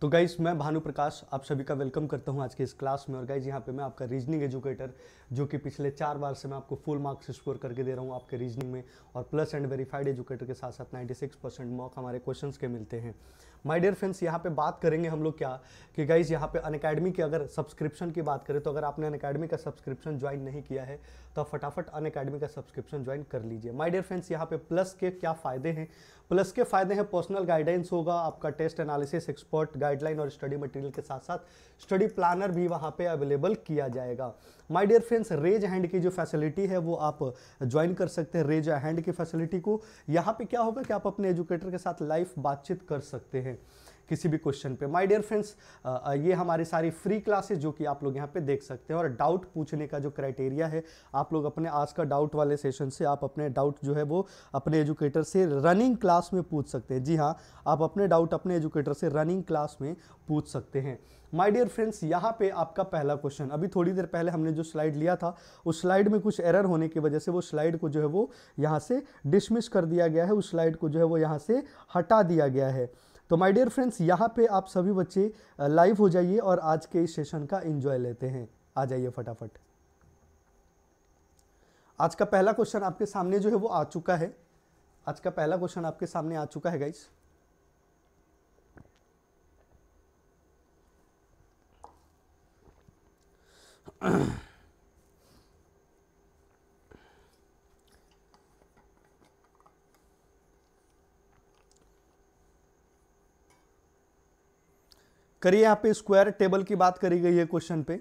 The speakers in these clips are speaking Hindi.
तो गाइज मैं भानु प्रकाश आप सभी का वेलकम करता हूं आज के इस क्लास में और गाइज यहां पे मैं आपका रीजनिंग एजुकेटर जो कि पिछले चार बार से मैं आपको फुल मार्क्स स्कोर करके दे रहा हूं आपके रीजनिंग में और प्लस एंड वेरीफाइड एजुकेटर के साथ साथ 96 परसेंट मॉक हमारे क्वेश्चंस के मिलते हैं माय डियर फ्रेंड्स यहाँ पे बात करेंगे हम लोग क्या कि गाइज यहाँ पे अन अकेडमी की अगर सब्सक्रिप्शन की बात करें तो अगर आपने अन अकेडमी का सब्सक्रिप्शन ज्वाइन नहीं किया है तो फटाफट अन अकेडमी का सब्सक्रिप्शन ज्वाइन कर लीजिए माय डियर फ्रेंड्स यहाँ पे प्लस के क्या फ़ायदे हैं प्लस के फ़ायदे हैं पर्सनल गाइडेंस होगा आपका टेस्ट एनालिसिस एक्सपर्ट गाइडलाइन और स्टडी मटेरियल के साथ साथ स्टडी प्लानर भी वहाँ पर अवेलेबल किया जाएगा my dear friends raise hand की जो फैसिलिटी है वो आप ज्वाइन कर सकते हैं रेज हैंड की फैसिलिटी को यहाँ पे क्या होगा कि आप अपने एजुकेटर के साथ लाइव बातचीत कर सकते हैं किसी भी क्वेश्चन पे माय डियर फ्रेंड्स ये हमारी सारी फ्री क्लासेस जो कि आप लोग यहाँ पे देख सकते हैं और डाउट पूछने का जो क्राइटेरिया है आप लोग अपने आज का डाउट वाले सेशन से आप अपने डाउट जो है वो अपने एजुकेटर से रनिंग क्लास में पूछ सकते हैं जी हाँ आप अपने डाउट अपने एजुकेटर से रनिंग क्लास में पूछ सकते हैं माय डियर फ्रेंड्स यहाँ पे आपका पहला क्वेश्चन अभी थोड़ी देर पहले हमने जो स्लाइड लिया था उस स्लाइड में कुछ एरर होने की वजह से वो स्लाइड को जो है वो यहाँ से डिसमिस कर दिया गया है उस स्लाइड को जो है वो यहाँ से हटा दिया गया है तो माय डियर फ्रेंड्स यहाँ पे आप सभी बच्चे लाइव हो जाइए और आज के इस सेशन का एंजॉय लेते हैं आ जाइए फटाफट आज का पहला क्वेश्चन आपके सामने जो है वो आ चुका है आज का पहला क्वेश्चन आपके सामने आ चुका है गाइज़ करिए यहां पे स्क्वायर टेबल की बात करी गई है क्वेश्चन पे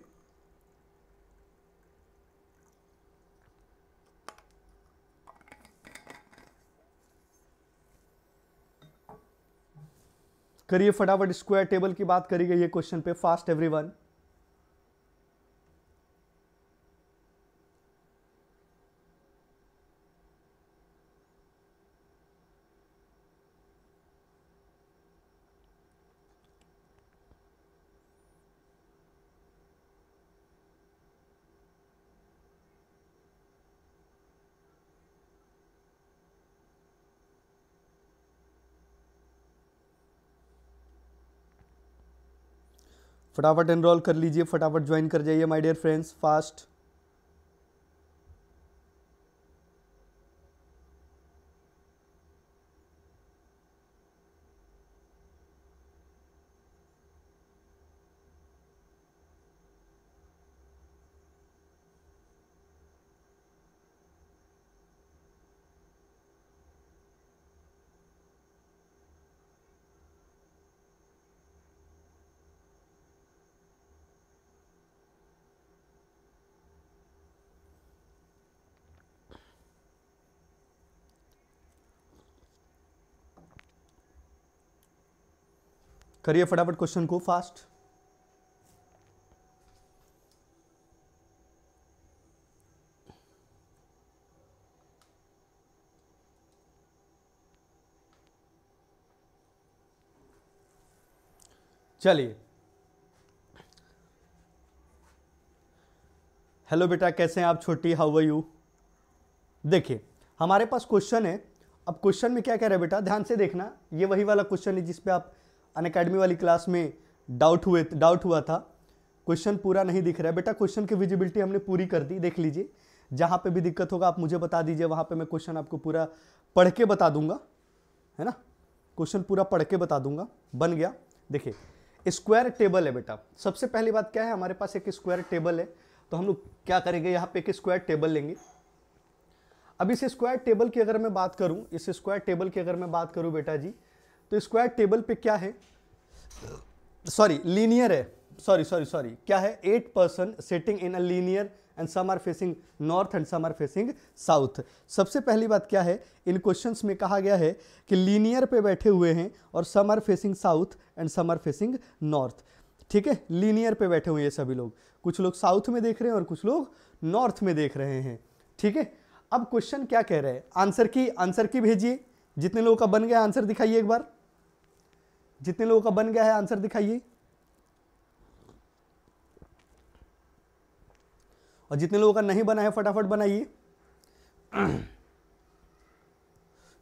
करिए फटाफट स्क्वायर टेबल की बात करी गई है क्वेश्चन पे फास्ट एवरीवन फटाफट एनरोल कर लीजिए फटाफट ज्वाइन कर जाइए माय डियर फ्रेंड्स फास्ट करिए फटाफट क्वेश्चन को फास्ट चलिए हेलो बेटा कैसे हैं आप छोटी हाउ आर यू देखिए हमारे पास क्वेश्चन है अब क्वेश्चन में क्या कह रहा है बेटा ध्यान से देखना ये वही वाला क्वेश्चन है जिस पे आप अनकेडमी वाली क्लास में डाउट हुए डाउट हुआ था क्वेश्चन पूरा नहीं दिख रहा है बेटा क्वेश्चन की विजिबिलिटी हमने पूरी कर दी देख लीजिए जहाँ पे भी दिक्कत होगा आप मुझे बता दीजिए वहाँ पे मैं क्वेश्चन आपको पूरा पढ़ के बता दूंगा है ना क्वेश्चन पूरा पढ़ के बता दूंगा बन गया देखिए स्क्वायर टेबल है बेटा सबसे पहली बात क्या है हमारे पास एक स्क्वायर टेबल है तो हम लोग क्या करेंगे यहाँ पे एक स्क्वायर टेबल लेंगे अब इस स्क्वायर टेबल की अगर मैं बात करूँ इस स्क्वायर टेबल की अगर मैं बात करूँ बेटा जी तो स्क्वायर टेबल पे क्या है सॉरी लीनियर है सॉरी सॉरी सॉरी क्या है eight person sitting in a linear and some are facing north and some are facing south सबसे पहली बात क्या है इन क्वेश्चंस में कहा गया है कि लीनियर पे बैठे हुए हैं और some are facing south and some are facing north ठीक है लीनियर पे बैठे हुए हैं सभी लोग कुछ लोग साउथ में देख रहे हैं और कुछ लोग नॉर्थ में देख रहे हैं ठीक है अब क्वेश्चन क्या कह रहे हैं आंसर की आंसर की भेजिए जितने लोगों का बन गया आंसर दिखाइए एक बार जितने लोगों का बन गया है आंसर दिखाइए और जितने लोगों का नहीं बना है फटाफट बनाइए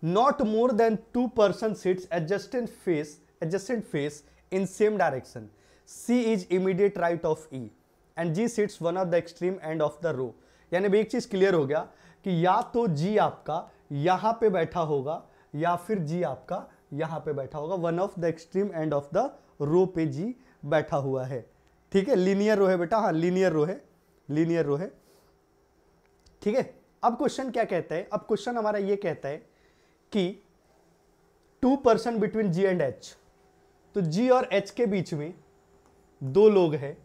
not more than two person sits adjacent face adjacent face in same direction C is immediate right of E and G sits one of the extreme end of the row यानी भी एक चीज़ क्लियर हो गया कि या तो जी आपका यहां पे बैठा होगा या फिर जी आपका यहाँ पे बैठा होगा one of the extreme end of the row पे जी बैठा हुआ है ठीक है लीनियर रो है बेटा हाँ लीनियर रो है लीनियर रो है ठीक है अब क्वेश्चन क्या कहता है अब क्वेश्चन हमारा ये कहता है कि two person between G and H तो जी और एच के बीच में दो लोग हैं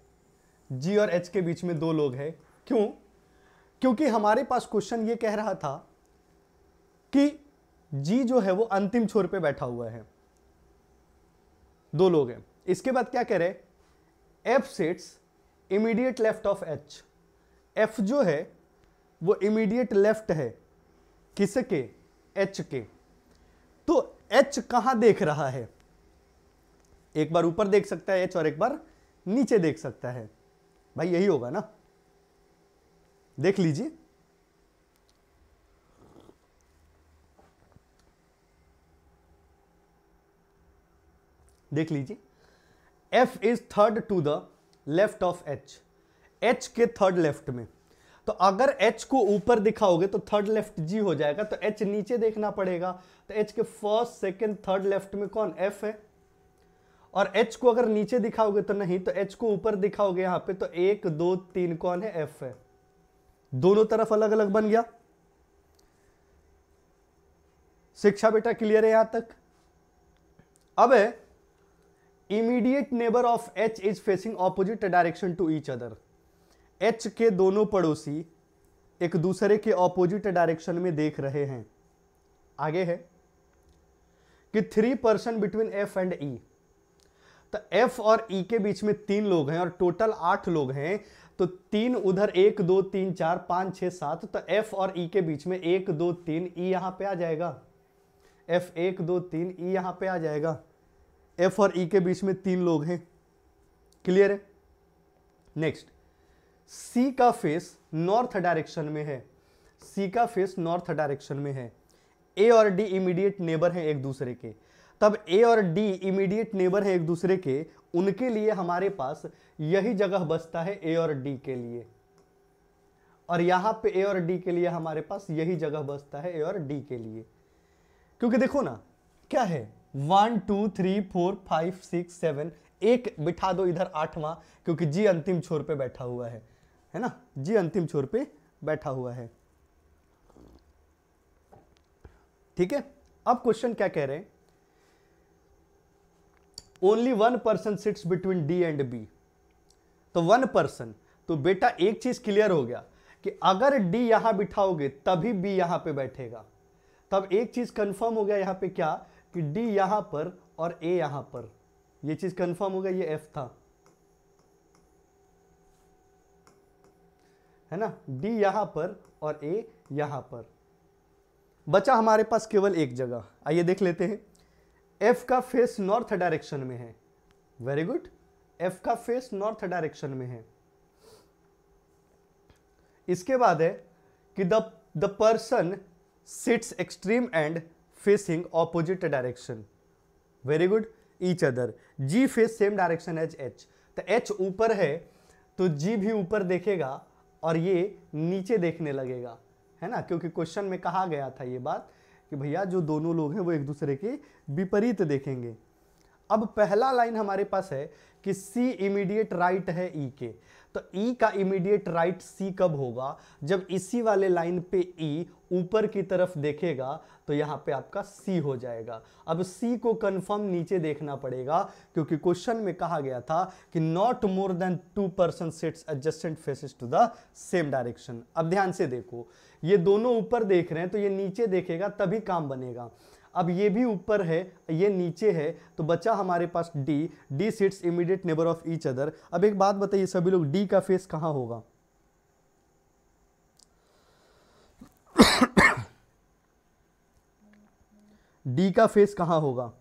जी और एच के बीच में दो लोग हैं क्यों क्योंकि हमारे पास क्वेश्चन ये कह रहा था कि जी जो है वो अंतिम छोर पे बैठा हुआ है दो लोग हैं इसके बाद क्या कह रहे F sits immediate left of H F जो है वो इमीडिएट लेफ्ट है किसके एच के तो एच कहां देख रहा है एक बार ऊपर देख सकता है एच और एक बार नीचे देख सकता है भाई यही होगा ना देख लीजिए देख लीजिए F is third to the left of H H के थर्ड लेफ्ट में तो अगर एच को ऊपर दिखाओगे तो थर्ड लेफ्ट जी हो जाएगा तो एच नीचे देखना पड़ेगा तो एच के फर्स्ट सेकेंड थर्ड लेफ्ट में कौन एफ है और एच को अगर नीचे दिखाओगे तो नहीं तो एच को ऊपर दिखाओगे यहां पे तो एक दो तीन कौन है एफ है दोनों तरफ अलग अलग बन गया शिक्षा बेटा क्लियर है यहां तक अब है immediate neighbour of H is facing opposite direction to each other H के दोनों पड़ोसी एक दूसरे के ऑपोजिट डायरेक्शन में देख रहे हैं आगे है कि three person between F and E तो एफ और ई e के बीच में तीन लोग हैं और टोटल आठ लोग हैं तो तीन उधर एक दो तीन चार पांच छः सात तो एफ और ई e के बीच में एक दो तीन ई e यहाँ पे आ जाएगा एफ एक दो तीन ई e यहाँ पे आ जाएगा एफ और ई e के बीच में तीन लोग हैं क्लियर है नेक्स्ट सी का फेस नॉर्थ डायरेक्शन में है सी का फेस नॉर्थ डायरेक्शन में है ए और डी इमीडिएट नेबर हैं एक दूसरे के तब ए और डी इमीडिएट नेबर हैं एक दूसरे के उनके लिए हमारे पास यही जगह बचता है ए और डी के लिए और यहां पे ए और डी के लिए हमारे पास यही जगह बचता है ए और डी के लिए क्योंकि देखो ना क्या है one two three four five six seven एक बिठा दो इधर आठवां क्योंकि जी अंतिम छोर पे बैठा हुआ है है ना जी अंतिम छोर पे बैठा हुआ है ठीक है अब क्वेश्चन क्या कह रहे हैं only one person sits between D and B तो वन पर्सन तो बेटा एक चीज क्लियर हो गया कि अगर डी यहां बिठाओगे तभी बी यहां पे बैठेगा तब एक चीज कंफर्म हो गया यहां पे क्या कि डी यहाँ पर और ए यहाँ पर ये चीज़ कंफर्म हो गई ये एफ था है ना डी यहाँ पर और ए यहाँ पर बचा हमारे पास केवल एक जगह आइए देख लेते हैं एफ का फेस नॉर्थ डायरेक्शन में है वेरी गुड एफ का फेस नॉर्थ डायरेक्शन में है इसके बाद है कि the person sits extreme end facing opposite direction very good each other g face same direction as h तो h ऊपर है तो g भी ऊपर देखेगा और ये नीचे देखने लगेगा है ना क्योंकि क्वेश्चन में कहा गया था ये बात कि भैया जो दोनों लोग हैं वो एक दूसरे के विपरीत देखेंगे अब पहला लाइन हमारे पास है कि सी इमीडिएट राइट है ई e के तो ई e का इमीडिएट राइट सी कब होगा जब इसी वाले लाइन पे ई e ऊपर की तरफ देखेगा तो यहाँ पे आपका सी हो जाएगा अब सी को कंफर्म नीचे देखना पड़ेगा क्योंकि क्वेश्चन में कहा गया था कि not more than two person sits adjacent faces to the same direction अब ध्यान से देखो ये दोनों ऊपर देख रहे हैं तो ये नीचे देखेगा तभी काम बनेगा अब ये भी ऊपर है ये नीचे है तो बचा हमारे पास D D sits immediate neighbour of each other अब एक बात बताइए सभी लोग डी का फेस कहाँ होगा डी का फेस कहाँ होगा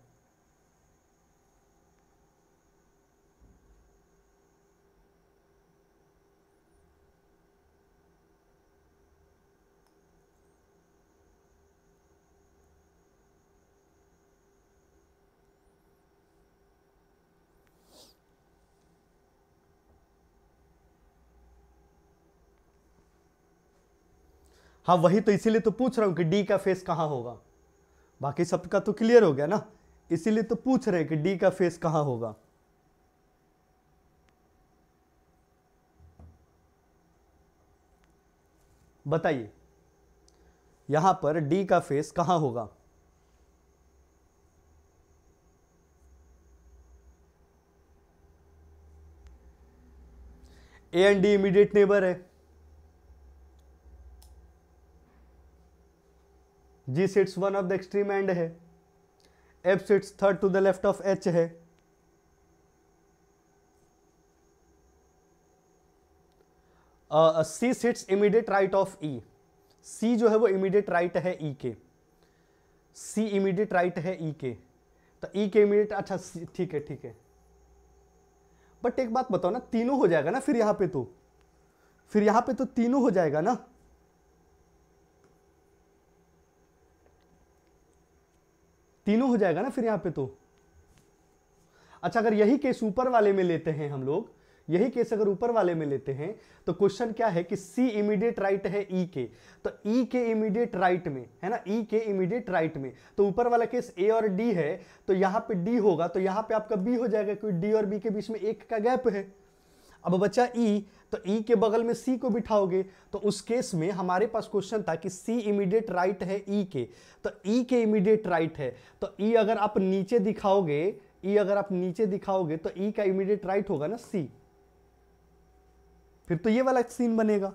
हाँ वही तो इसीलिए तो पूछ रहा हूँ कि डी का फेस कहाँ होगा बाकी सब का तो क्लियर हो गया ना इसीलिए तो पूछ रहे हैं कि डी का फेस कहाँ होगा बताइए यहां पर डी का फेस कहां होगा A and D immediate neighbour है G sits one of the extreme end है F sits third to the left of H है C sits immediate right of E C जो है वो इमीडिएट राइट right है ई e के सी इमीडिएट राइट है ई e के तो ई e के इमीडिएट अच्छा ठीक है ठीक है बट एक बात बताओ ना तीनों हो जाएगा ना फिर यहां पे तो फिर यहां पे तो तीनों हो जाएगा ना तीनों हो जाएगा ना फिर यहां पे तो अच्छा अगर यही केस ऊपर वाले में लेते हैं हम लोग यही केस अगर ऊपर वाले में लेते हैं तो क्वेश्चन क्या है कि सी इमीडिएट राइट है ई e के तो ई e के इमीडिएट राइट में है ना ई e के इमीडिएट राइट में तो ऊपर वाला केस ए और डी है तो यहां पे डी होगा तो यहां पे आपका बी हो जाएगा क्योंकि डी और बी के बीच में एक का गैप है अब बचा ई e, तो ई e के बगल में सी को बिठाओगे तो उस केस में हमारे पास क्वेश्चन था कि सी इमीडिएट राइट है ई e के तो ई e के इमीडिएट राइट है तो ई e अगर आप नीचे दिखाओगे ई e अगर आप नीचे दिखाओगे तो ई e का इमीडिएट राइट होगा ना सी फिर तो ये वाला सीन बनेगा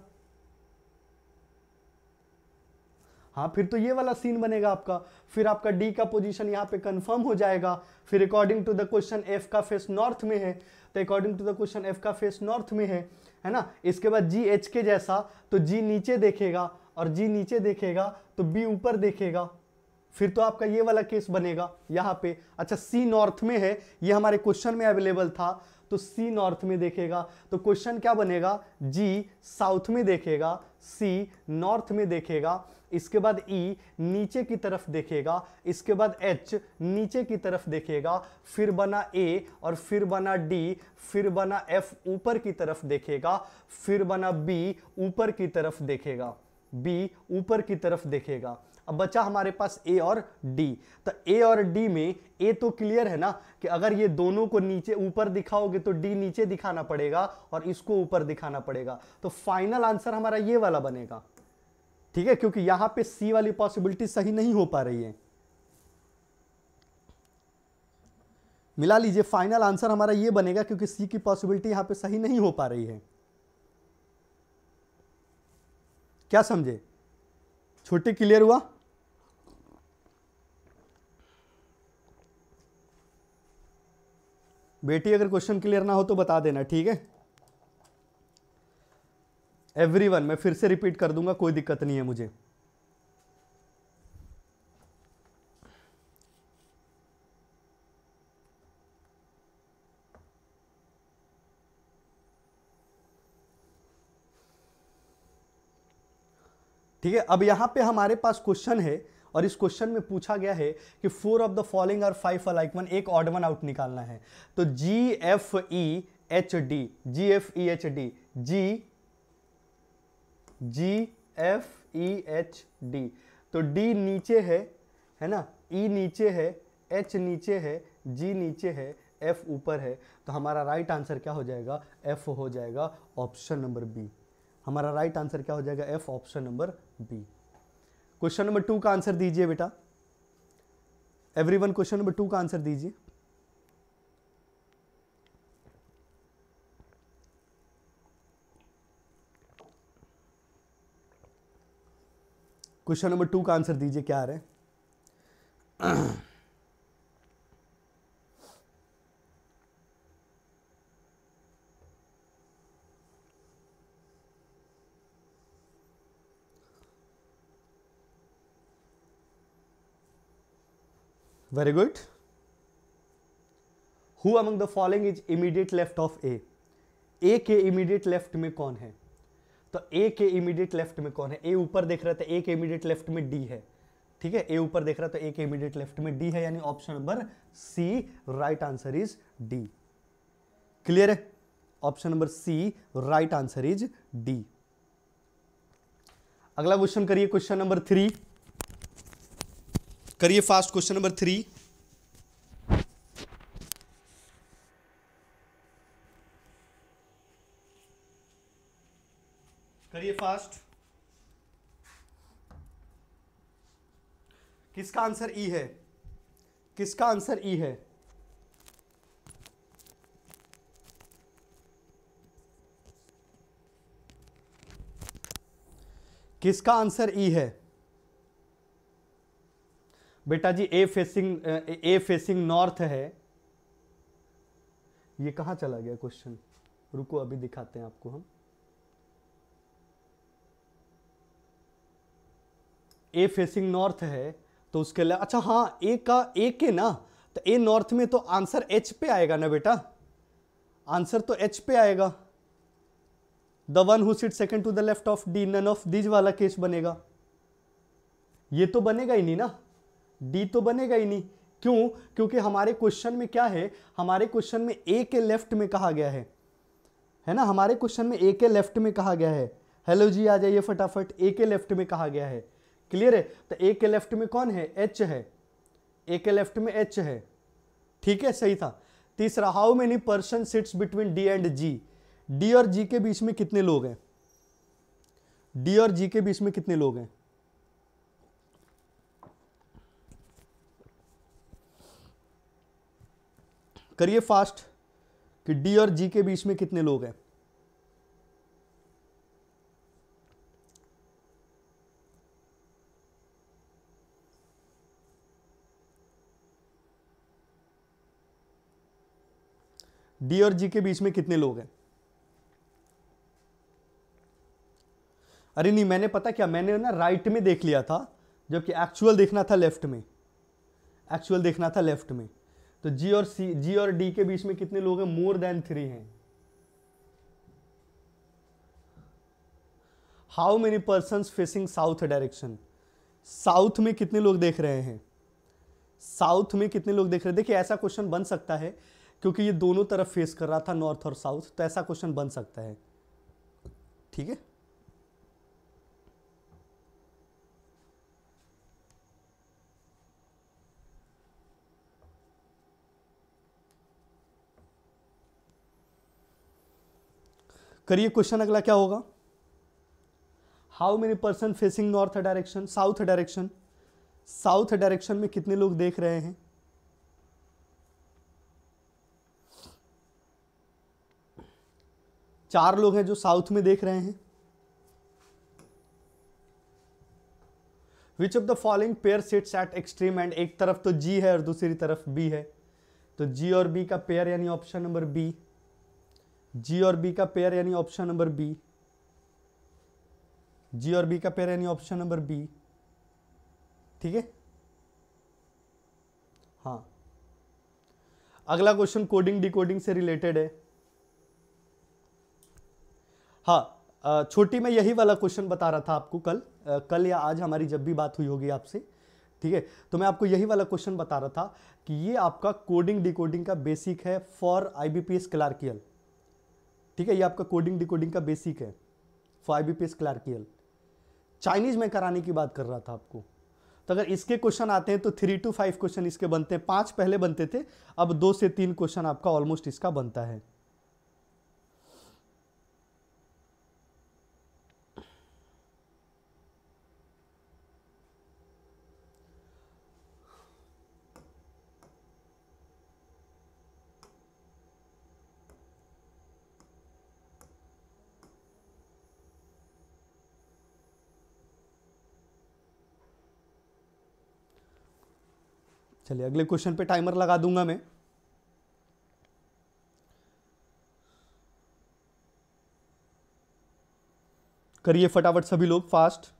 हाँ फिर तो ये वाला सीन बनेगा आपका फिर आपका डी का पोजीशन यहाँ पे कंफर्म हो जाएगा फिर according to the question F का फेस नॉर्थ में है तो according to the question F का फेस नॉर्थ में है है ना इसके बाद जी एच के जैसा तो जी नीचे देखेगा और जी नीचे देखेगा तो बी ऊपर देखेगा फिर तो आपका ये वाला केस बनेगा यहाँ पे अच्छा सी नॉर्थ में है ये हमारे क्वेश्चन में अवेलेबल था तो सी नॉर्थ में देखेगा तो क्वेश्चन क्या बनेगा जी साउथ में देखेगा सी नॉर्थ में देखेगा इसके बाद ई e नीचे की तरफ देखेगा इसके बाद एच नीचे की तरफ देखेगा फिर बना ए और फिर बना डी फिर बना एफ ऊपर की तरफ देखेगा फिर बना बी ऊपर की तरफ देखेगा बी ऊपर की तरफ देखेगा अब बचा हमारे पास ए और डी तो ए और डी में ए तो क्लियर है ना कि अगर ये दोनों को नीचे ऊपर दिखाओगे तो डी नीचे दिखाना पड़ेगा और इसको ऊपर दिखाना पड़ेगा तो फाइनल आंसर हमारा ये वाला बनेगा ठीक है क्योंकि यहां पे सी वाली पॉसिबिलिटी सही नहीं हो पा रही है मिला लीजिए फाइनल आंसर हमारा ये बनेगा क्योंकि सी की पॉसिबिलिटी यहां पे सही नहीं हो पा रही है क्या समझे छोटी क्लियर हुआ बेटी अगर क्वेश्चन क्लियर ना हो तो बता देना ठीक है एवरी वन मैं फिर से रिपीट कर दूंगा कोई दिक्कत नहीं है मुझे ठीक है अब यहां पे हमारे पास क्वेश्चन है और इस क्वेश्चन में पूछा गया है कि फोर ऑफ द फॉलोइंग और फाइव अलाइक वन एक ऑड वन आउट निकालना है तो G F E H D G F E H D G G F E H D तो डी नीचे है है ना ई e नीचे है एच नीचे है जी नीचे है एफ ऊपर है तो हमारा राइट आंसर क्या हो जाएगा एफ हो जाएगा ऑप्शन नंबर बी हमारा राइट आंसर क्या हो जाएगा F option number B question number two का आंसर दीजिए बेटा एवरीवन क्वेश्चन नंबर टू का आंसर दीजिए क्वेश्चन नंबर टू का आंसर दीजिए क्या आ रहा है very good who among the following is immediate left of A A के इमीडिएट लेफ्ट में कौन है तो ए के इमीडिएट लेफ्ट में कौन है ए ऊपर देख रहा था ए तो के इमीडिएट लेफ्ट में डी है ठीक है ए ऊपर देख रहा तो ए के इमीडिएट लेफ्ट में डी है यानी option number C right answer is D clear है option number C right answer is D अगला क्वेश्चन करिए क्वेश्चन नंबर थ्री करिए fast question number three first किसका आंसर ई e है किसका आंसर ई e है किसका आंसर ई e है बेटा जी A facing A facing north है ये कहां चला गया क्वेश्चन रुको अभी दिखाते हैं आपको हम ए फेसिंग नॉर्थ है तो उसके लिए अच्छा हाँ ए का ए के ना तो ए नॉर्थ में तो आंसर एच पे आएगा ना बेटा आंसर तो एच पे आएगा the one who sit second to the left of D none of these वाला केस बनेगा ये तो बनेगा ही नहीं ना डी तो बनेगा ही नहीं क्यों क्योंकि हमारे क्वेश्चन में क्या है हमारे क्वेश्चन में ए के लेफ्ट में कहा गया है है ना हमारे क्वेश्चन में ए के लेफ्ट में कहा गया है हेलो जी आ जाइए फटाफट ए के लेफ्ट में कहा गया है क्लियर है तो ए के लेफ्ट में कौन है एच है ए के लेफ्ट में एच है ठीक है सही था तीसरा how many person sits between D and G D और जी के बीच में कितने लोग हैं डी और जी के बीच में कितने लोग हैं करिए फास्ट कि डी और जी के बीच में कितने लोग हैं डी और जी के बीच में कितने लोग हैं अरे नहीं मैंने पता क्या मैंने ना राइट में देख लिया था जबकि एक्चुअल देखना था लेफ्ट में एक्चुअल देखना था लेफ्ट में तो जी और सी जी और डी के बीच में कितने लोग हैं मोर देन थ्री हैं how many person facing south direction south में कितने लोग देख रहे हैं साउथ में कितने लोग देख रहे हैं देखिए ऐसा क्वेश्चन बन सकता है क्योंकि ये दोनों तरफ फेस कर रहा था नॉर्थ और साउथ तो ऐसा क्वेश्चन बन सकता है ठीक है करिए क्वेश्चन अगला क्या होगा how many person facing north direction south direction south direction में कितने लोग देख रहे हैं चार लोग हैं जो साउथ में देख रहे हैं which of the following pair sits at extreme end एक तरफ तो जी है और दूसरी तरफ बी है तो जी और बी का पेयर यानी ऑप्शन नंबर बी जी और बी का पेयर यानी ऑप्शन नंबर बी जी और बी का पेयर यानी ऑप्शन नंबर बी ठीक है हाँ अगला क्वेश्चन कोडिंग डिकोडिंग से रिलेटेड है हाँ छोटी मैं यही वाला क्वेश्चन बता रहा था आपको कल कल या आज हमारी जब भी बात हुई होगी आपसे ठीक है तो मैं आपको यही वाला क्वेश्चन बता रहा था कि ये आपका कोडिंग डिकोडिंग का बेसिक है for I B P S clerical ठीक है ये आपका कोडिंग डिकोडिंग का बेसिक है for I B P S clerical चाइनीज में कराने की बात कर रहा था आपको तो अगर इसके क्वेश्चन आते हैं तो थ्री टू फाइव क्वेश्चन इसके बनते हैं पांच पहले बनते थे अब दो से तीन क्वेश्चन आपका ऑलमोस्ट इसका बनता है चलिए अगले क्वेश्चन पे टाइमर लगा दूंगा मैं करिए फटाफट सभी लोग फास्ट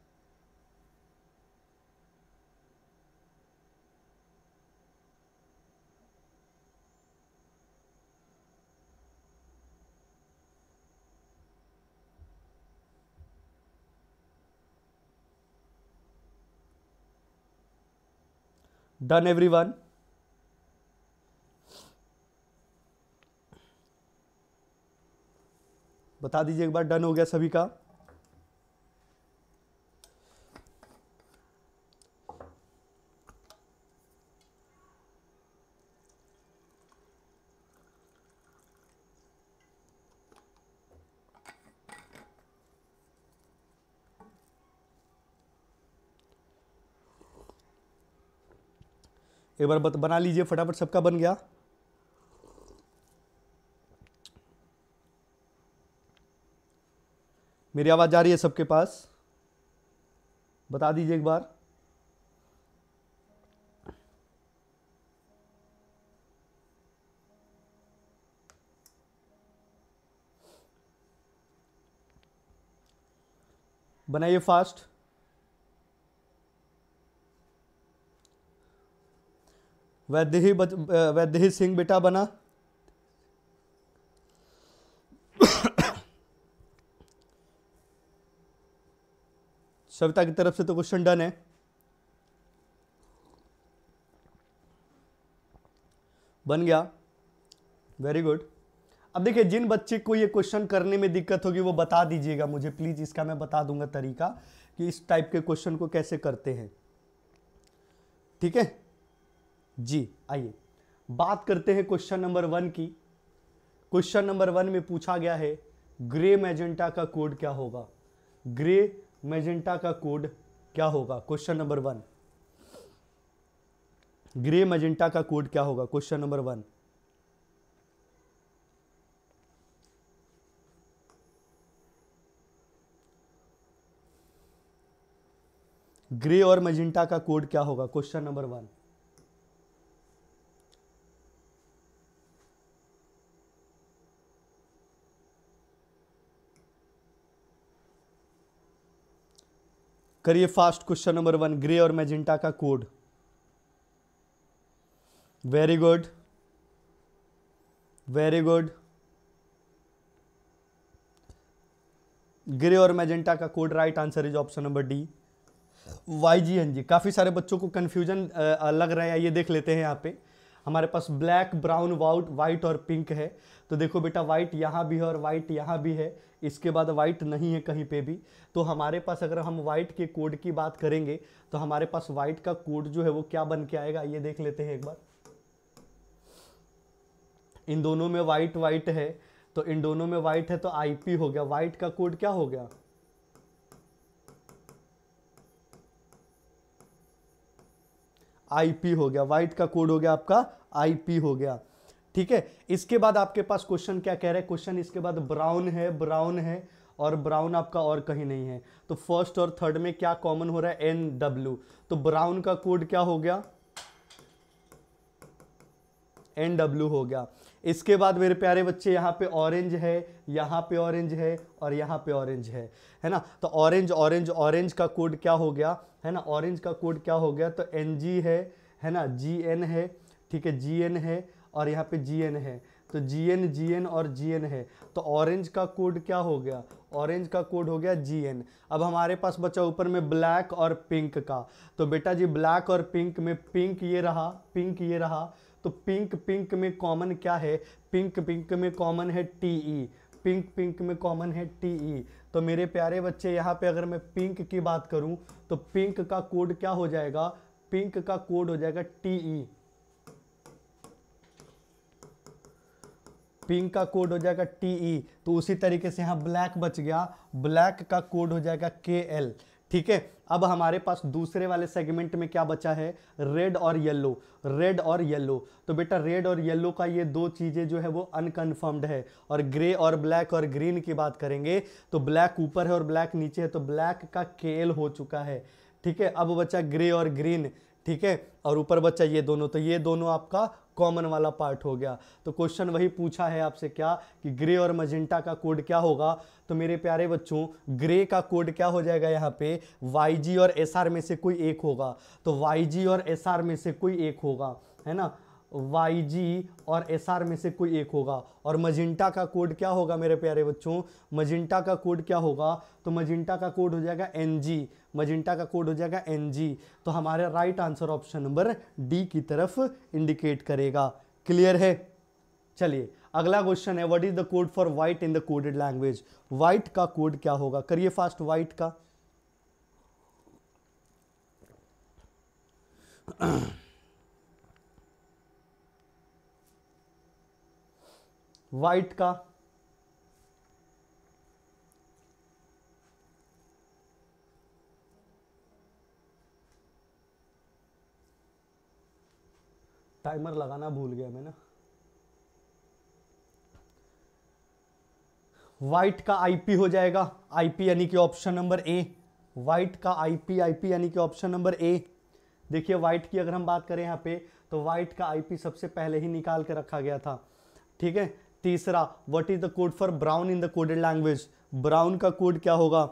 डन एवरी वन बता दीजिए एक बार डन हो गया सभी का एक बार बना लीजिए फटाफट सबका बन गया मेरी आवाज़ आ रही है सबके पास बता दीजिए एक बार बनाइए फास्ट वैद्य ही बच वैद्य ही सिंह बेटा बना सविता की तरफ से तो क्वेश्चन डन है बन गया वेरी गुड अब देखिए जिन बच्चे को ये क्वेश्चन करने में दिक्कत होगी वो बता दीजिएगा मुझे प्लीज़ इसका मैं बता दूंगा तरीका कि इस टाइप के क्वेश्चन को कैसे करते हैं ठीक है जी आइए बात करते हैं क्वेश्चन नंबर वन की क्वेश्चन नंबर वन में पूछा गया है ग्रे मैजेंटा का कोड क्या होगा ग्रे मैजेंटा का कोड क्या होगा question number one grey magenta का कोड क्या होगा क्वेश्चन नंबर वन ग्रे और मजिंटा का कोड क्या होगा क्वेश्चन नंबर वन करिए fast question number one grey और मैजेंटा का code very good very good grey और मैजेंटा का code right answer is option number D Y G हाँ जी काफ़ी सारे बच्चों को कंफ्यूजन लग रहा है ये देख लेते हैं यहाँ पे हमारे पास ब्लैक ब्राउन वाउट व्हाइट और पिंक है तो देखो बेटा व्हाइट यहाँ भी है और व्हाइट यहाँ भी है इसके बाद वाइट नहीं है कहीं पे भी तो हमारे पास अगर हम वाइट के कोड की बात करेंगे तो हमारे पास वाइट का कोड जो है वो क्या बन के आएगा ये देख लेते हैं एक बार इन दोनों में वाइट वाइट है तो इन दोनों में वाइट है तो आईपी हो गया वाइट का कोड क्या हो गया आईपी हो गया वाइट का कोड हो गया आपका आईपी हो गया ठीक है इसके बाद आपके पास क्वेश्चन क्या कह रहा है क्वेश्चन इसके बाद ब्राउन है ब्राउन है और ब्राउन आपका और कहीं नहीं है तो फर्स्ट और थर्ड में क्या कॉमन हो रहा है एन डब्ल्यू तो ब्राउन का कोड क्या हो गया एन डब्ल्यू हो गया इसके बाद मेरे प्यारे बच्चे यहाँ पे ऑरेंज है यहाँ पे ऑरेंज है और यहाँ पे ऑरेंज है है ना तो ऑरेंज ऑरेंज ऑरेंज का कोड क्या हो गया है ना ऑरेंज का कोड क्या हो गया तो एन जी है है ना जी एन है ठीक है जी एन है और यहाँ पे जी है तो जी एन जी एन और जी एन है तो ऑरेंज का कोड क्या हो गया ऑरेंज का कोड हो गया जी एन अब हमारे पास बचा ऊपर में ब्लैक और पिंक का तो बेटा जी ब्लैक और पिंक में पिंक ये रहा पिंक ये रहा तो पिंक पिंक में कॉमन क्या है पिंक पिंक में कॉमन है टी ई पिंक पिंक में कॉमन है टी ई e। तो मेरे प्यारे बच्चे यहाँ पे अगर मैं पिंक की बात करूँ तो पिंक का कोड क्या हो जाएगा पिंक का कोड हो जाएगा टी ई e। पिंक का कोड हो जाएगा टी ई तो उसी तरीके से यहाँ ब्लैक बच गया ब्लैक का कोड हो जाएगा के एल ठीक है अब हमारे पास दूसरे वाले सेगमेंट में क्या बचा है रेड और येलो रेड और येलो तो बेटा रेड और येलो का ये दो चीज़ें जो है वो अनकन्फर्म्ड है और ग्रे और ब्लैक और ग्रीन की बात करेंगे तो ब्लैक ऊपर है और ब्लैक नीचे है तो ब्लैक का केल हो चुका है ठीक है अब बचा ग्रे और ग्रीन ठीक है और ऊपर बच्चा ये दोनों तो ये दोनों आपका कॉमन वाला पार्ट हो गया तो क्वेश्चन वही पूछा है आपसे क्या कि ग्रे और मजेंटा का कोड क्या होगा तो मेरे प्यारे बच्चों ग्रे का कोड क्या हो जाएगा यहाँ पे वाई और एस में से कोई एक होगा तो वाई और एस में से कोई एक होगा है ना वाई और एस में से कोई एक होगा और मजिंटा का कोड क्या होगा मेरे प्यारे बच्चों मजिंटा का कोड क्या होगा तो मजिंटा का कोड हो जाएगा एन जी मजिंटा का कोड हो जाएगा एन जी तो हमारे right answer option number D की तरफ इंडिकेट करेगा क्लियर है चलिए अगला क्वेश्चन है what is the code for white in the coded language white का कोड क्या होगा करिए फास्ट वाइट का वाइट का टाइमर लगाना भूल गया मैं ना वाइट का आईपी हो जाएगा आईपी यानी कि ऑप्शन नंबर ए वाइट का आईपी आईपी यानी कि ऑप्शन नंबर ए देखिए वाइट की अगर हम बात करें यहां पे तो वाइट का आईपी सबसे पहले ही निकाल के रखा गया था ठीक है तीसरा what is the code for brown in the coded language brown का कोड क्या होगा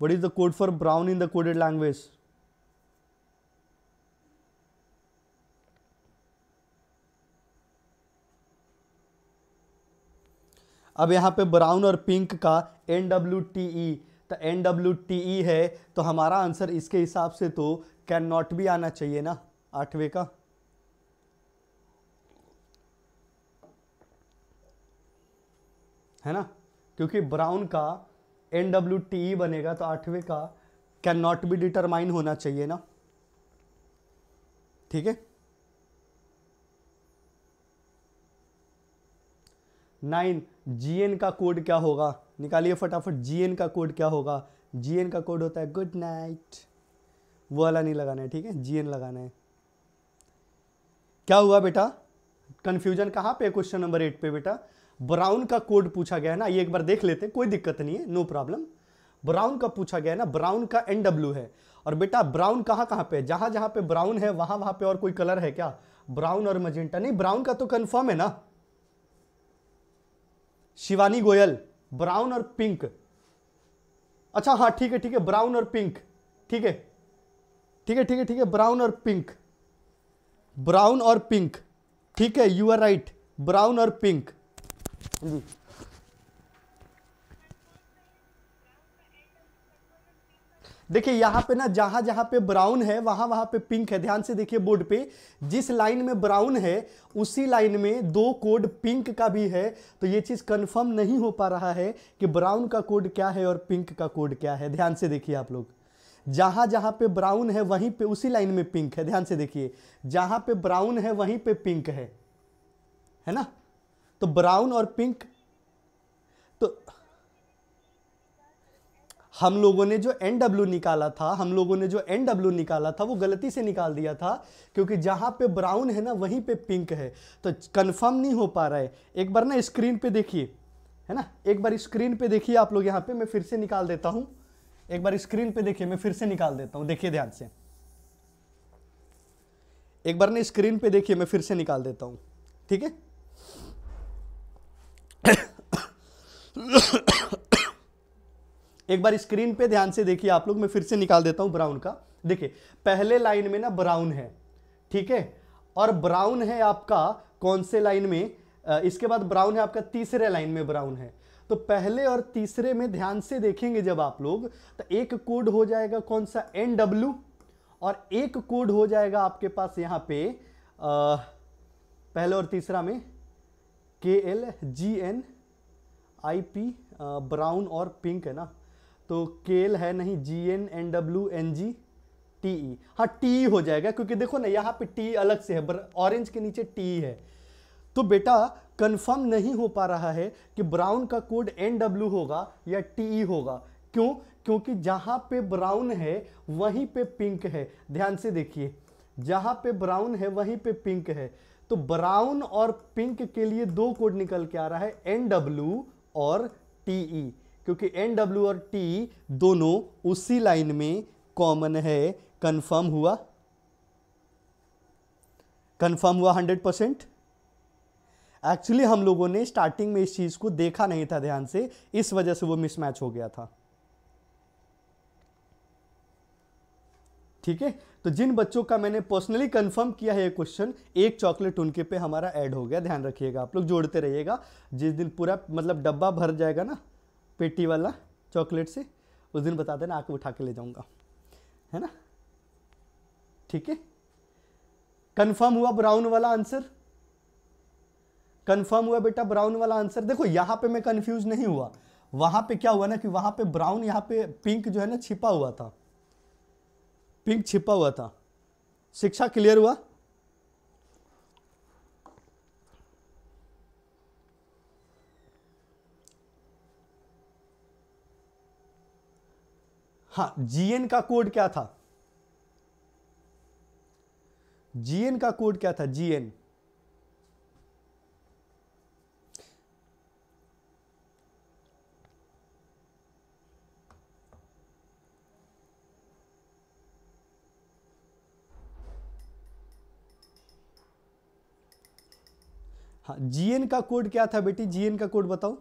what is the code for brown in the coded language अब यहाँ पे ब्राउन और पिंक का एन डब्ल्यू टी ई तो एन डब्ल्यू टी ई है तो हमारा आंसर इसके हिसाब से तो कैन नॉट भी आना चाहिए ना आठवें का है ना क्योंकि ब्राउन का एन डब्ल्यू टी ई बनेगा तो आठवें का कैन नॉट बी डिटरमाइन होना चाहिए ना ठीक है नाइन जी एन का कोड क्या होगा निकालिए फटाफट जी एन का कोड क्या होगा जी एन का कोड होता है गुड नाइट वो वाला नहीं लगाना है ठीक है जी एन लगाना है क्या हुआ बेटा कंफ्यूजन कहाँ पे क्वेश्चन नंबर एट पे बेटा ब्राउन का कोड पूछा गया है ना ये एक बार देख लेते हैं कोई दिक्कत नहीं है नो प्रॉब्लम ब्राउन का पूछा गया है ना ब्राउन का एन डब्ल्यू है और बेटा ब्राउन कहाँ कहाँ पे जहाँ जहाँ पे ब्राउन है वहाँ वहाँ पे और कोई कलर है क्या ब्राउन और मजेंटा नहीं ब्राउन का तो कन्फर्म है ना शिवानी गोयल ब्राउन और पिंक अच्छा हाँ ठीक है ठीक है ब्राउन और पिंक ठीक है ठीक है ठीक है ठीक है ब्राउन और पिंक ब्राउन और पिंक ठीक है यू आर राइट ब्राउन और पिंक जी देखिए यहाँ पे ना जहाँ जहाँ पे ब्राउन है वहाँ वहाँ पे पिंक है ध्यान से देखिए बोर्ड पे जिस लाइन में ब्राउन है उसी लाइन में दो कोड पिंक का भी है तो ये चीज़ कंफर्म नहीं हो पा रहा है कि ब्राउन का कोड क्या है और पिंक का कोड क्या है ध्यान से देखिए आप लोग जहाँ जहाँ पे ब्राउन है वहीं पे उसी लाइन में पिंक है ध्यान से देखिए जहाँ पे ब्राउन है वहीं पे पिंक है है ना तो ब्राउन और पिंक तो हम लोगों ने जो एन डब्ल्यू निकाला था हम लोगों ने जो एन डब्ल्यू निकाला था वो गलती से निकाल दिया था क्योंकि जहां पे ब्राउन है ना वहीं पे पिंक है तो कंफर्म नहीं हो पा रहा है एक बार ना स्क्रीन पे देखिए है ना एक बार स्क्रीन पे देखिए आप लोग यहां पे मैं फिर से निकाल देता हूं एक बार स्क्रीन पे देखिए मैं फिर से निकाल देता हूं देखिए ध्यान से एक बार ना स्क्रीन पे देखिए मैं फिर से निकाल देता हूं ठीक है एक बार स्क्रीन पे ध्यान से देखिए आप लोग मैं फिर से निकाल देता हूं ब्राउन का देखिए पहले लाइन में ना ब्राउन है ठीक है और ब्राउन है आपका कौन से लाइन में इसके बाद ब्राउन है आपका तीसरे लाइन में ब्राउन है तो पहले और तीसरे में ध्यान से देखेंगे जब आप लोग तो एक कोड हो जाएगा कौन सा एन डब्ल्यू और एक कोड हो जाएगा आपके पास यहाँ पे आ, पहले और तीसरा में के L G N IP brown और पिंक है ना तो केल है नहीं G N N W N G T E हाँ टी ई e हो जाएगा क्योंकि देखो ना यहाँ पे टी e अलग से है ऑरेंज के नीचे टी e है तो बेटा कंफर्म नहीं हो पा रहा है कि ब्राउन का कोड एन डब्ल्यू होगा या टी ई होगा क्यों क्योंकि जहाँ पे ब्राउन है वहीं पे पिंक है ध्यान से देखिए जहाँ पे ब्राउन है वहीं पे पिंक है तो ब्राउन और पिंक के लिए दो कोड निकल के आ रहा है एन डब्ल्यू और टी e, क्योंकि एन डब्ल्यू और टी e दोनों उसी लाइन में कॉमन है कंफर्म हुआ कंफर्म हुआ हंड्रेड परसेंट एक्चुअली हम लोगों ने स्टार्टिंग में इस चीज़ को देखा नहीं था ध्यान से इस वजह से वो मिसमैच हो गया था ठीक है तो जिन बच्चों का मैंने पर्सनली कंफर्म किया है ये क्वेश्चन एक चॉकलेट उनके पे हमारा ऐड हो गया ध्यान रखिएगा आप लोग जोड़ते रहिएगा जिस दिन पूरा मतलब डब्बा भर जाएगा ना पेटी वाला चॉकलेट से उस दिन बता देना आके उठा के ले जाऊंगा है ना ठीक है कन्फर्म हुआ ब्राउन वाला आंसर कन्फर्म हुआ बेटा ब्राउन वाला आंसर देखो यहाँ पे मैं कंफ्यूज नहीं हुआ वहां पे क्या हुआ ना कि वहाँ पे ब्राउन यहाँ पे पिंक जो है ना छिपा हुआ था पिंक छिपा हुआ था शिक्षा क्लियर हुआ हाँ जीएन का कोड क्या था जीएन का कोड क्या था जीएन हाँ जीएन का कोड क्या था बेटी जीएन का कोड बताओ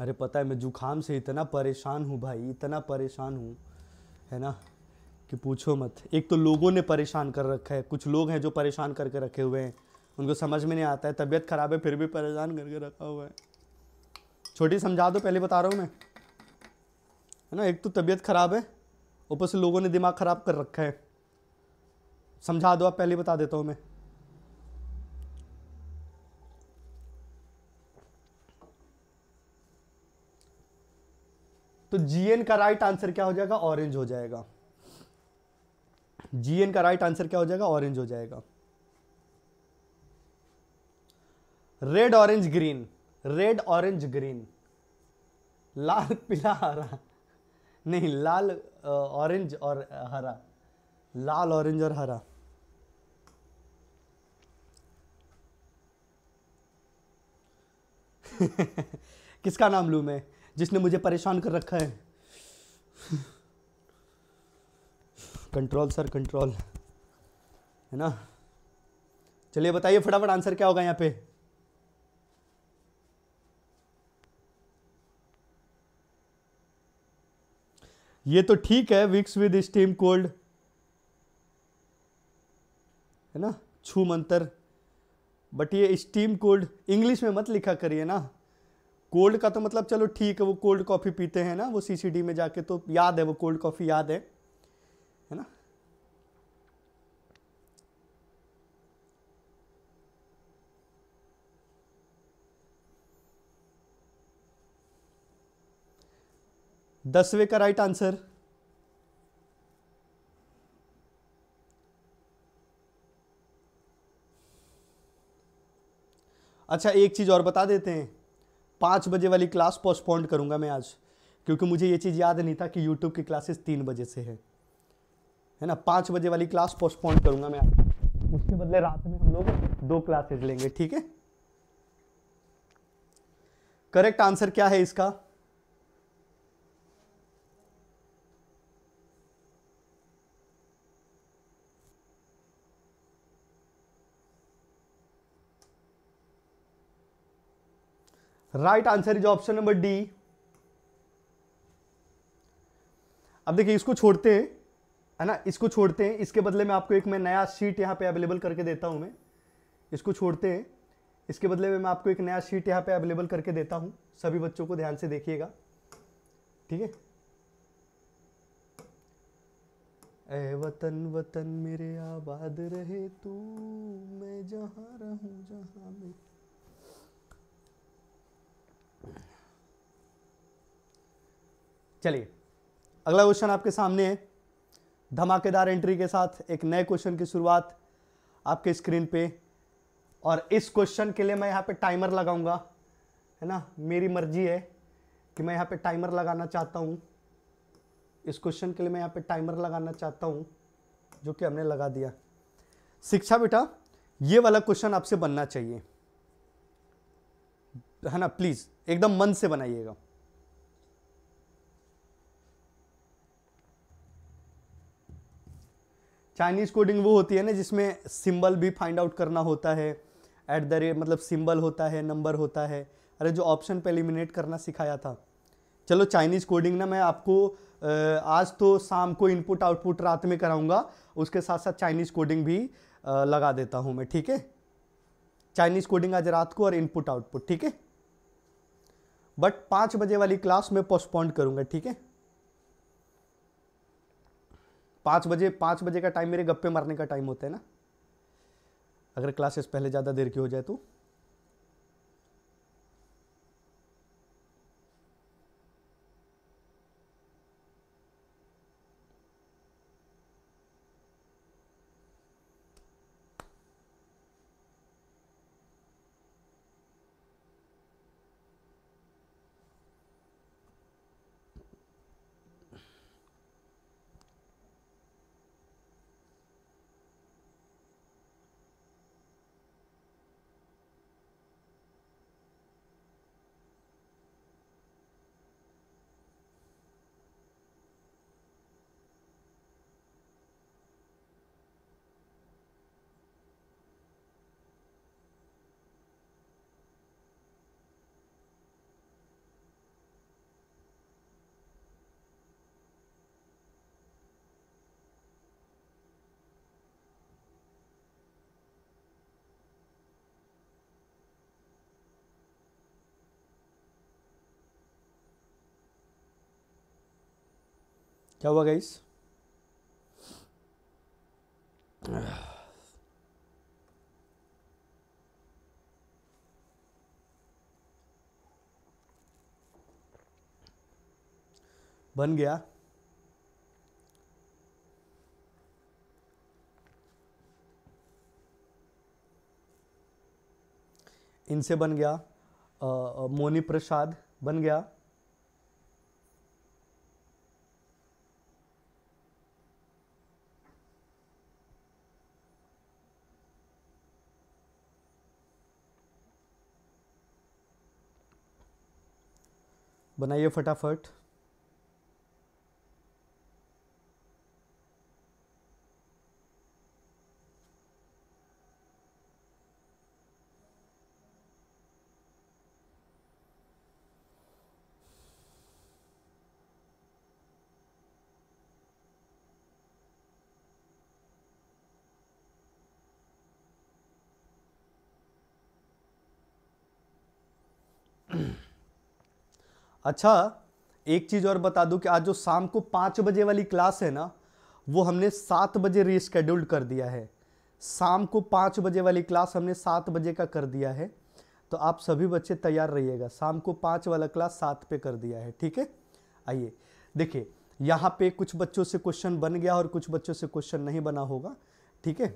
अरे पता है मैं जुखाम से इतना परेशान हूँ भाई इतना परेशान हूँ है ना कि पूछो मत एक तो लोगों ने परेशान कर रखा है कुछ लोग हैं जो परेशान करके रखे हुए हैं उनको समझ में नहीं आता है तबीयत ख़राब है फिर भी परेशान करके रखा हुआ है छोटी समझा दो पहले बता रहा हूँ मैं है ना एक तो तबीयत ख़राब है ऊपर से लोगों ने दिमाग ख़राब कर रखा है समझा दो आप पहले बता देता हूं मैं तो जीएन का राइट आंसर क्या हो जाएगा ऑरेंज हो जाएगा जीएन का राइट आंसर क्या हो जाएगा ऑरेंज हो जाएगा red orange green red orange green लाल पीला हरा नहीं लाल ऑरेंज और हरा लाल ऑरेंज और हरा किसका नाम लू मैं जिसने मुझे परेशान कर रखा है कंट्रोल सर कंट्रोल है ना चलिए बताइए फटाफट आंसर क्या होगा यहाँ पे ये तो ठीक है विक्स विद स्टीम कोल्ड है ना छू मंतर बट ये स्टीम कोल्ड इंग्लिश में मत लिखा करिए ना कोल्ड का तो मतलब चलो ठीक है वो कोल्ड कॉफ़ी पीते हैं ना वो सीसीडी में जाके तो याद है वो कोल्ड कॉफ़ी याद है है ना दसवें का राइट आंसर अच्छा एक चीज़ और बता देते हैं पाँच बजे वाली क्लास पोस्टपोन्ड करूँगा मैं आज क्योंकि मुझे ये चीज़ याद नहीं था कि यूट्यूब की क्लासेस तीन बजे से है है ना पाँच बजे वाली क्लास पोस्टपोन्ड करूँगा मैं आज उसके बदले रात में हम लोग दो क्लासेज लेंगे ठीक है करेक्ट आंसर क्या है इसका right answer is option number D अब देखिए इसको छोड़ते हैं है ना इसको छोड़ते हैं इसके बदले में आपको एक मैं नया शीट यहां पे अवेलेबल करके देता हूं मैं इसको छोड़ते हैं इसके बदले में मैं आपको एक नया शीट यहां पे अवेलेबल करके देता हूं सभी बच्चों को ध्यान से देखिएगा ठीक है ए वतन वतन मेरे आबाद रहे तू मैं जहां रहूं जहां मैं चलिए अगला क्वेश्चन आपके सामने है धमाकेदार एंट्री के साथ एक नए क्वेश्चन की शुरुआत आपके स्क्रीन पे और इस क्वेश्चन के लिए मैं यहाँ पे टाइमर लगाऊंगा है ना मेरी मर्जी है कि मैं यहाँ पे टाइमर लगाना चाहता हूँ इस क्वेश्चन के लिए मैं यहाँ पे टाइमर लगाना चाहता हूँ जो कि हमने लगा दिया शिक्षा बेटा ये वाला क्वेश्चन आपसे बनना चाहिए है ना प्लीज़ एकदम मन से बनाइएगा चाइनीज़ कोडिंग वो होती है ना जिसमें सिंबल भी फाइंड आउट करना होता है एट द रेट मतलब सिंबल होता है नंबर होता है अरे जो ऑप्शन पे एलिमिनेट करना सिखाया था चलो चाइनीज़ कोडिंग ना मैं आपको आज तो शाम को इनपुट आउटपुट रात में कराऊंगा उसके साथ साथ चाइनीज़ कोडिंग भी लगा देता हूँ मैं ठीक है चाइनीज़ कोडिंग आज रात को और इनपुट आउटपुट ठीक है बट पाँच बजे वाली क्लास मैं पोस्टपोन्ड करूँगा ठीक है पाँच बजे पाँच बजे का टाइम मेरे गप्पे मारने का टाइम होता है ना अगर क्लासेस पहले ज़्यादा देर की हो जाए तो क्या हुआ गाइस बन गया इनसे बन गया मोनी प्रसाद बन गया बनाइए फटाफट अच्छा एक चीज़ और बता दूं कि आज जो शाम को पाँच बजे वाली क्लास है ना वो हमने सात बजे रिस्केड्यूल्ड कर दिया है शाम को पाँच बजे वाली क्लास हमने सात बजे का कर दिया है तो आप सभी बच्चे तैयार रहिएगा शाम को पाँच वाला क्लास सात पे कर दिया है ठीक है आइए देखिए यहाँ पे कुछ बच्चों से क्वेश्चन बन गया और कुछ बच्चों से क्वेश्चन नहीं बना होगा ठीक है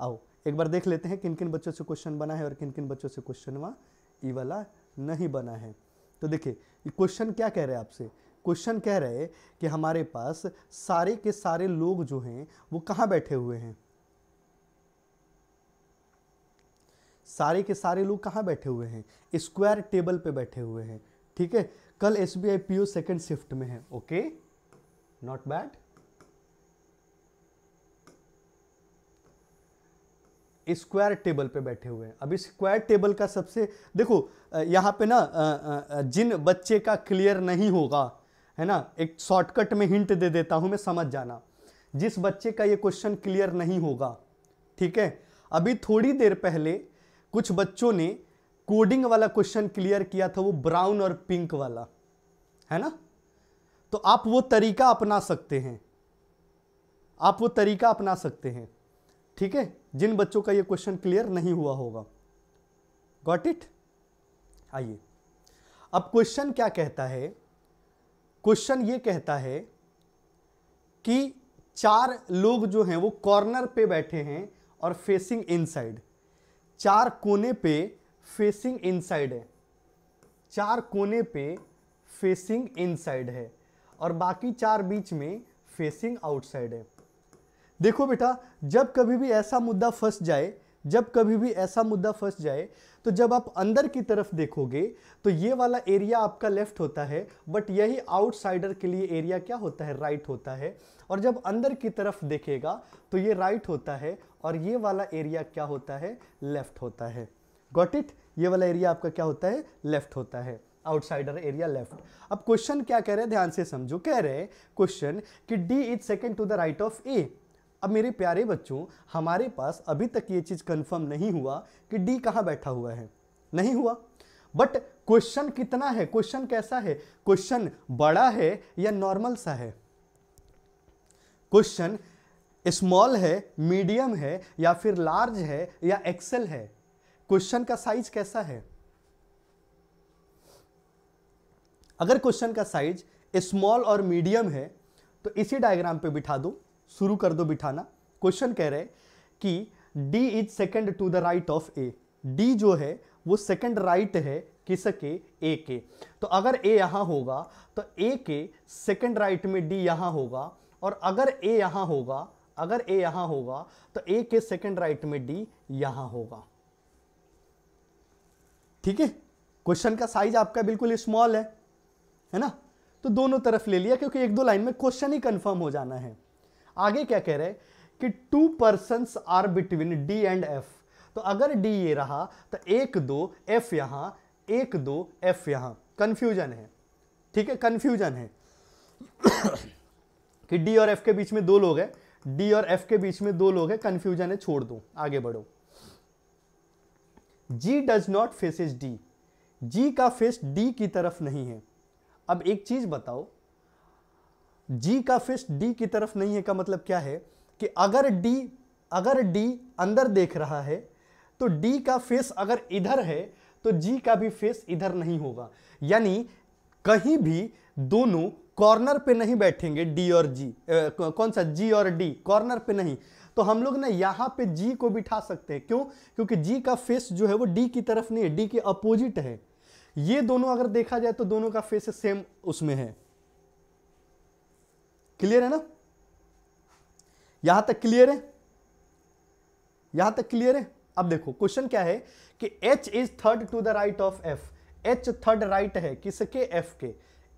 आओ एक बार देख लेते हैं किन किन बच्चों से क्वेश्चन बना है और किन किन बच्चों से क्वेश्चन वहाँ ई वाला नहीं बना है तो देखिए क्वेश्चन क्या कह रहे हैं आपसे क्वेश्चन कह रहे हैं कि हमारे पास सारे के सारे लोग जो हैं वो कहाँ बैठे हुए हैं सारे के सारे लोग कहाँ बैठे हुए हैं स्क्वायर टेबल पे बैठे हुए हैं ठीक है कल S B I P O second shift में है okay not bad square table पे बैठे हुए हैं अब स्क्वायर टेबल का सबसे देखो यहाँ पे ना जिन बच्चे का क्लियर नहीं होगा है ना एक शॉर्टकट में हिंट दे देता हूँ मैं समझ जाना जिस बच्चे का ये क्वेश्चन क्लियर नहीं होगा ठीक है अभी थोड़ी देर पहले कुछ बच्चों ने कोडिंग वाला क्वेश्चन क्लियर किया था वो ब्राउन और पिंक वाला है ना तो आप वो तरीका अपना सकते हैं आप वो तरीका अपना सकते हैं ठीक है जिन बच्चों का ये क्वेश्चन क्लियर नहीं हुआ होगा गॉट इट आइए अब क्वेश्चन क्या कहता है क्वेश्चन ये कहता है कि चार लोग जो हैं वो कॉर्नर पे बैठे हैं और फेसिंग इनसाइड चार कोने पे फेसिंग इनसाइड है चार कोने पे फेसिंग इनसाइड है और बाकी चार बीच में फेसिंग आउटसाइड है देखो बेटा जब कभी भी ऐसा मुद्दा फंस जाए जब कभी भी ऐसा मुद्दा फंस जाए तो जब आप अंदर की तरफ देखोगे तो ये वाला एरिया आपका लेफ्ट होता है बट यही आउटसाइडर के लिए एरिया क्या होता है राइट होता है और जब अंदर की तरफ देखेगा तो ये राइट होता है और ये वाला एरिया क्या होता है लेफ्ट होता है गॉट इट ये वाला एरिया आपका क्या होता है लेफ्ट होता है आउटसाइडर एरिया लेफ्ट अब क्वेश्चन क्या कह रहे हैं ध्यान से समझो कह रहे हैं क्वेश्चन कि D is second to the right of A अब मेरे प्यारे बच्चों हमारे पास अभी तक ये चीज़ कंफर्म नहीं हुआ कि डी कहाँ बैठा हुआ है नहीं हुआ बट क्वेश्चन कितना है क्वेश्चन कैसा है क्वेश्चन बड़ा है या नॉर्मल सा है क्वेश्चन स्मॉल है मीडियम है या फिर लार्ज है या एक्सेल है क्वेश्चन का साइज कैसा है अगर क्वेश्चन का साइज स्मॉल और मीडियम है तो इसी डायग्राम पे बिठा दो शुरू कर दो बिठाना क्वेश्चन कह रहे कि D is second to the right of A D जो है वो सेकेंड राइट right है किसके ए के तो अगर ए यहाँ होगा तो ए के सेकेंड राइट में डी यहाँ होगा और अगर ए यहाँ होगा अगर ए यहाँ होगा तो ए के सेकेंड राइट में डी यहाँ होगा ठीक है क्वेश्चन का साइज आपका बिल्कुल स्मॉल है है ना तो दोनों तरफ ले लिया क्योंकि एक दो लाइन में क्वेश्चन ही कंफर्म हो जाना है आगे क्या कह रहे हैं कि two persons are between D and F तो अगर डी ये रहा तो एक दो एफ यहां एक दो एफ यहां कंफ्यूजन है ठीक है कंफ्यूजन है कि डी और एफ के बीच में दो लोग हैं डी और एफ के बीच में दो लोग हैं कंफ्यूजन है छोड़ दो आगे बढ़ो G does not faces D G का फेस डी की तरफ नहीं है अब एक चीज़ बताओ जी का फिश डी की तरफ नहीं है का मतलब क्या है कि अगर डी अगर डी अंदर देख रहा है तो डी का फेस अगर इधर है तो जी का भी फेस इधर नहीं होगा यानी कहीं भी दोनों कॉर्नर पे नहीं बैठेंगे डी और जी कौन सा जी और डी कॉर्नर पे नहीं तो हम लोग ना यहाँ पे जी को बिठा सकते हैं क्यों क्योंकि जी का फेस जो है वो डी की तरफ नहीं है डी के अपोजिट है ये दोनों अगर देखा जाए तो दोनों का फेस सेम उसमें है क्लियर है ना यहां तक क्लियर है यहां तक क्लियर है अब देखो क्वेश्चन क्या है कि h is third to the right of f h third right है किसके f के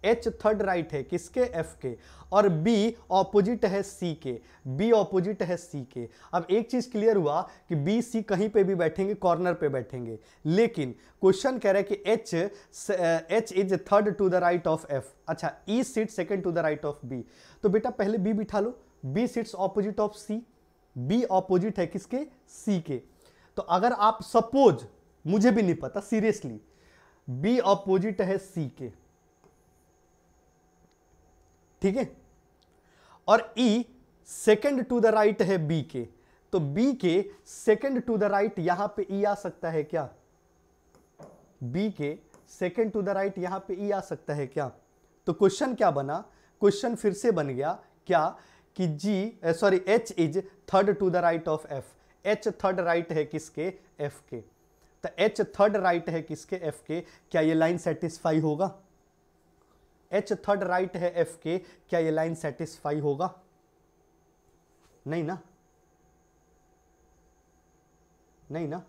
एच थर्ड राइट है किसके एफ के और बी ऑपोजिट है सी के बी ऑपोजिट है सी के अब एक चीज़ क्लियर हुआ कि बी सी कहीं पे भी बैठेंगे कॉर्नर पे बैठेंगे लेकिन क्वेश्चन कह रहा है कि H H is third to the right of F अच्छा E seat second to the right of B तो बेटा पहले बी बिठा लो B seats opposite of C B opposite है किसके सी के तो अगर आप सपोज मुझे भी नहीं पता सीरियसली बी ऑपोजिट है सी के ठीक है और E second to the right है बी के तो बी के सेकेंड टू द राइट यहां पे ई e आ सकता है क्या बी के सेकेंड टू द राइट यहां पे ई e आ सकता है क्या तो क्वेश्चन क्या बना क्वेश्चन फिर से बन गया क्या कि G sorry H is third to the right of F H third right है किसके एफ के तो एच थर्ड राइट है किसके एफ के क्या ये लाइन सेटिस्फाई होगा एच थर्ड राइट है एफ के क्या ये लाइन सेटिस्फाई होगा नहीं ना नहीं ना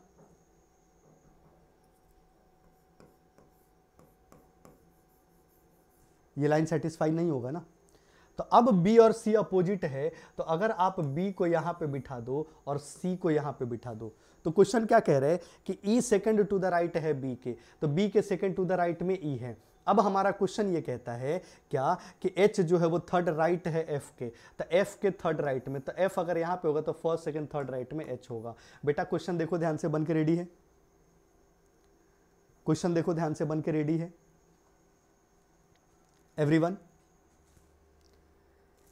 ये लाइन सेटिस्फाई नहीं होगा ना तो अब बी और सी अपोजिट है तो अगर आप बी को यहां पे बिठा दो और सी को यहां पे बिठा दो तो क्वेश्चन क्या कह रहे हैं कि E second to the right है बी के तो बी के सेकंड टू द राइट में ई e है अब हमारा क्वेश्चन ये कहता है क्या कि एच जो है वो थर्ड राइट है एफ के तो एफ के थर्ड राइट में तो एफ अगर यहाँ पे होगा तो फर्स्ट सेकेंड थर्ड राइट में एच होगा बेटा क्वेश्चन देखो ध्यान से बन के रेडी है क्वेश्चन देखो ध्यान से बन के रेडी है एवरीवन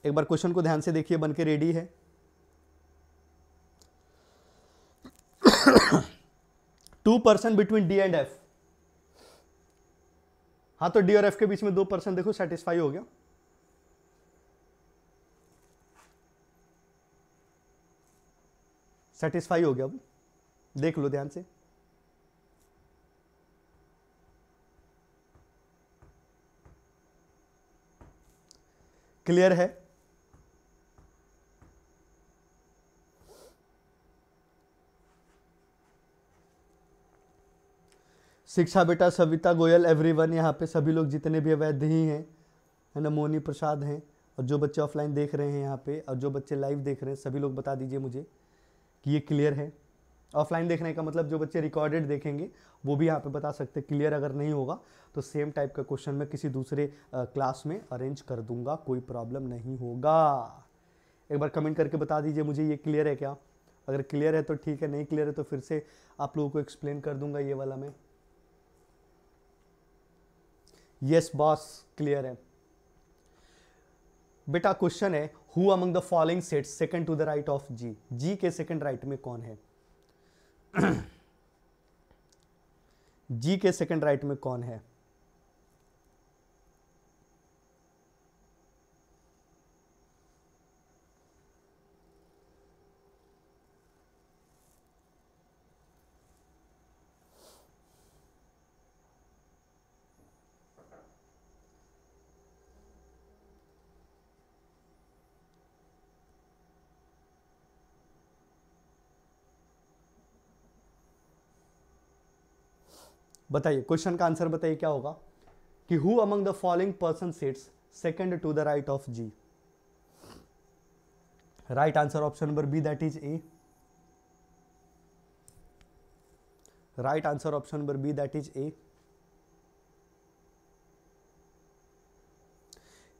एक बार क्वेश्चन को ध्यान से देखिए बन के रेडी है two percent between D and F हाँ तो डी और एफ के बीच में दो परसेंट देखो सेटिस्फाई हो गया सेटिस्फाई हो गया अब देख लो ध्यान से क्लियर है शिक्षा बेटा सविता गोयल एवरीवन यहाँ पे सभी लोग जितने भी अवैध ही हैं है ना मोनी प्रसाद हैं और जो बच्चे ऑफलाइन देख रहे हैं यहाँ पे और जो बच्चे लाइव देख रहे हैं सभी लोग बता दीजिए मुझे कि ये क्लियर है ऑफलाइन देखने का मतलब जो बच्चे रिकॉर्डेड देखेंगे वो भी यहाँ पे बता सकते क्लियर अगर नहीं होगा तो सेम टाइप का क्वेश्चन मैं किसी दूसरे क्लास में अरेंज कर दूंगा कोई प्रॉब्लम नहीं होगा एक बार कमेंट करके बता दीजिए मुझे ये क्लियर है क्या अगर क्लियर है तो ठीक है नहीं क्लियर है तो फिर से आप लोगों को एक्सप्लेन कर दूंगा ये वाला मैं यस बॉस क्लियर है बेटा क्वेश्चन है who among the following set second to the right of G G के सेकंड राइट में कौन है जी के सेकंड राइट में कौन है बताइए क्वेश्चन का आंसर बताइए क्या होगा कि who among the following person sits second to the right of G right answer option number B that is A right answer option number B that is A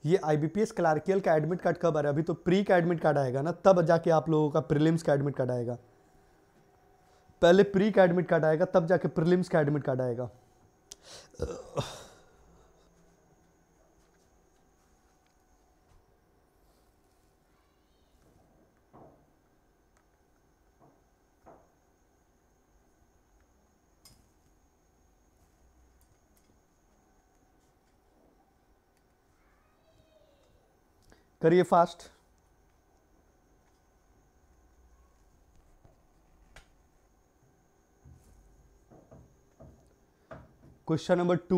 ये आईबीपीएस क्लार्कियल का एडमिट कार्ड कब आ रहा है अभी तो प्री का एडमिट कार्ड आएगा ना तब जाके आप लोगों का प्रीलिम्स का एडमिट कार्ड आएगा पहले प्री का एडमिट कार्ड आएगा तब जाके प्रिलिम्स का एडमिट कार्ड आएगा करिए फास्ट क्वेश्चन नंबर टू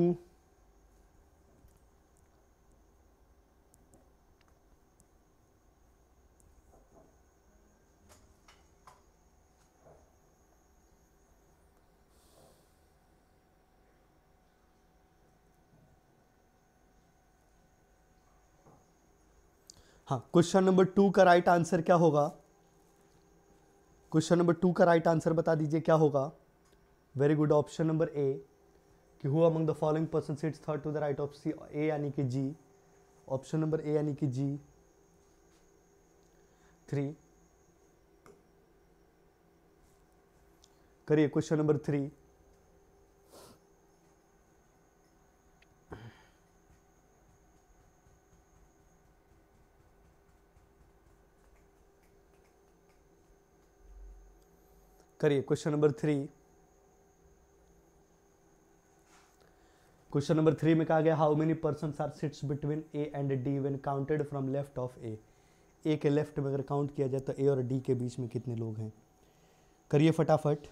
हाँ क्वेश्चन नंबर टू का राइट आंसर क्या होगा क्वेश्चन नंबर टू का राइट आंसर बता दीजिए क्या होगा very good option number A कि who among the following person sits third to the right of C A यानी कि जी ऑप्शन नंबर ए यानी कि जी थ्री करिए क्वेश्चन नंबर थ्री करिए question number three question number three में कहा गया how many person are sits between A and D when counted from left of A A के लेफ्ट में अगर काउंट किया जाए तो ए और डी के बीच में कितने लोग हैं करिए फटाफट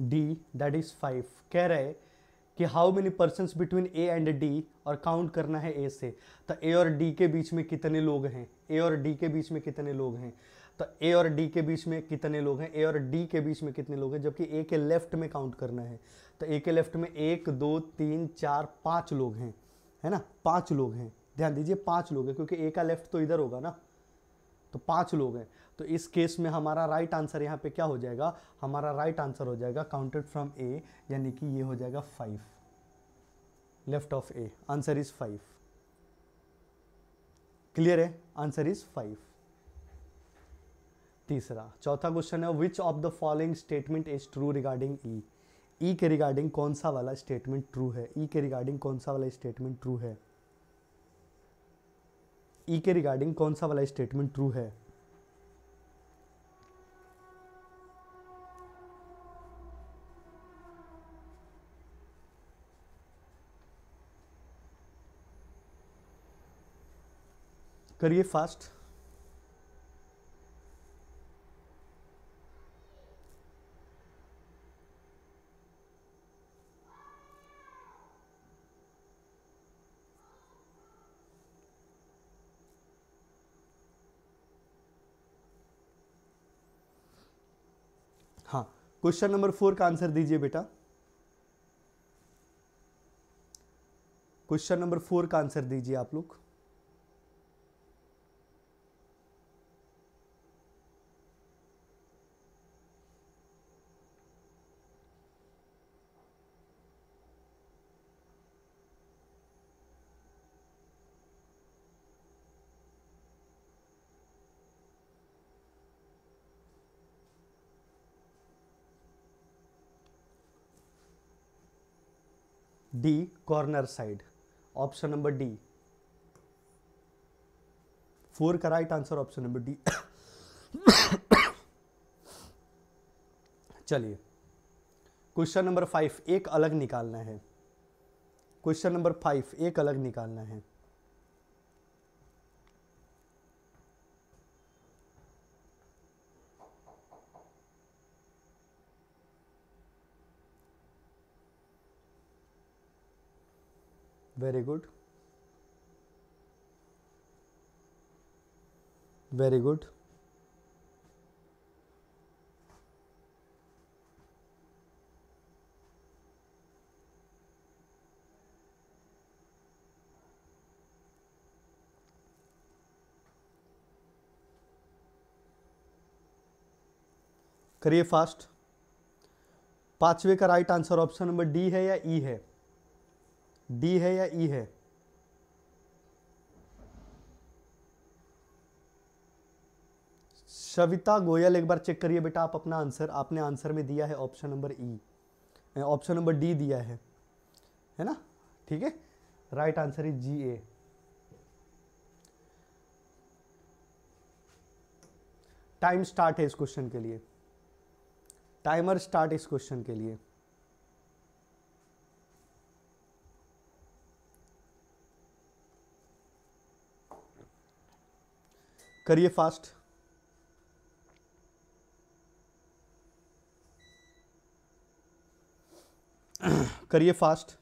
डी दैट इज़ फाइव कह रहे कि how many person between A and D और काउंट करना है ए से तो ए और डी के बीच में कितने लोग हैं ए और डी के बीच में कितने लोग हैं तो ए और डी के बीच में कितने लोग हैं ए और डी के बीच में कितने लोग हैं जबकि ए के लेफ्ट में काउंट करना है तो ए के लेफ्ट में एक दो तीन चार पाँच लोग हैं है ना पाँच लोग हैं ध्यान दीजिए पाँच लोग हैं क्योंकि ए का लेफ्ट तो इधर होगा ना तो पाँच लोग हैं तो इस केस में हमारा राइट आंसर यहाँ पे क्या हो जाएगा हमारा राइट आंसर हो जाएगा काउंटेड फ्रॉम ए यानी कि ये हो जाएगा five left of A answer is five clear है आंसर इज फाइव तीसरा चौथा क्वेश्चन है which of the following statement is true regarding E E के रिगार्डिंग कौन सा वाला स्टेटमेंट ट्रू है ई e के रिगार्डिंग कौन सा वाला स्टेटमेंट ट्रू है ई e के रिगार्डिंग कौन सा वाला स्टेटमेंट ट्रू है करिए फास्ट क्वेश्चन नंबर फोर का आंसर दीजिए बेटा क्वेश्चन नंबर फोर का आंसर दीजिए आप लोग D corner side option number D four का right answer option number D चलिए क्वेश्चन नंबर फाइव एक अलग निकालना है क्वेश्चन नंबर फाइव एक अलग निकालना है very good very good करिए फास्ट पांचवे का right answer option number D है या ई e है डी है या ई e है सविता गोयल एक बार चेक करिए बेटा आप अपना आंसर आपने आंसर में दिया है option number E option number D दिया है है ना ठीक है right answer is G A time start है इस क्वेश्चन के लिए टाइमर स्टार्ट इस क्वेश्चन के लिए करिए फास्ट करिए फास्ट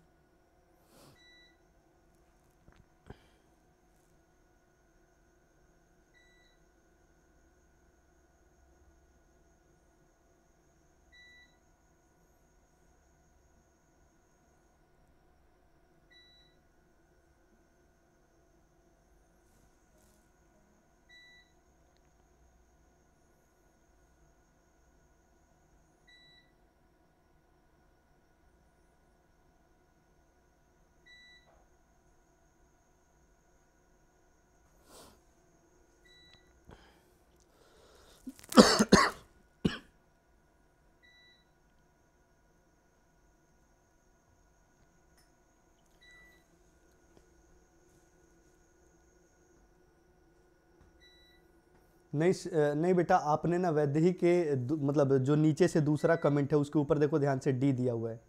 नहीं नहीं बेटा आपने ना वैद्य के मतलब जो नीचे से दूसरा कमेंट है उसके ऊपर देखो ध्यान से डी दिया हुआ है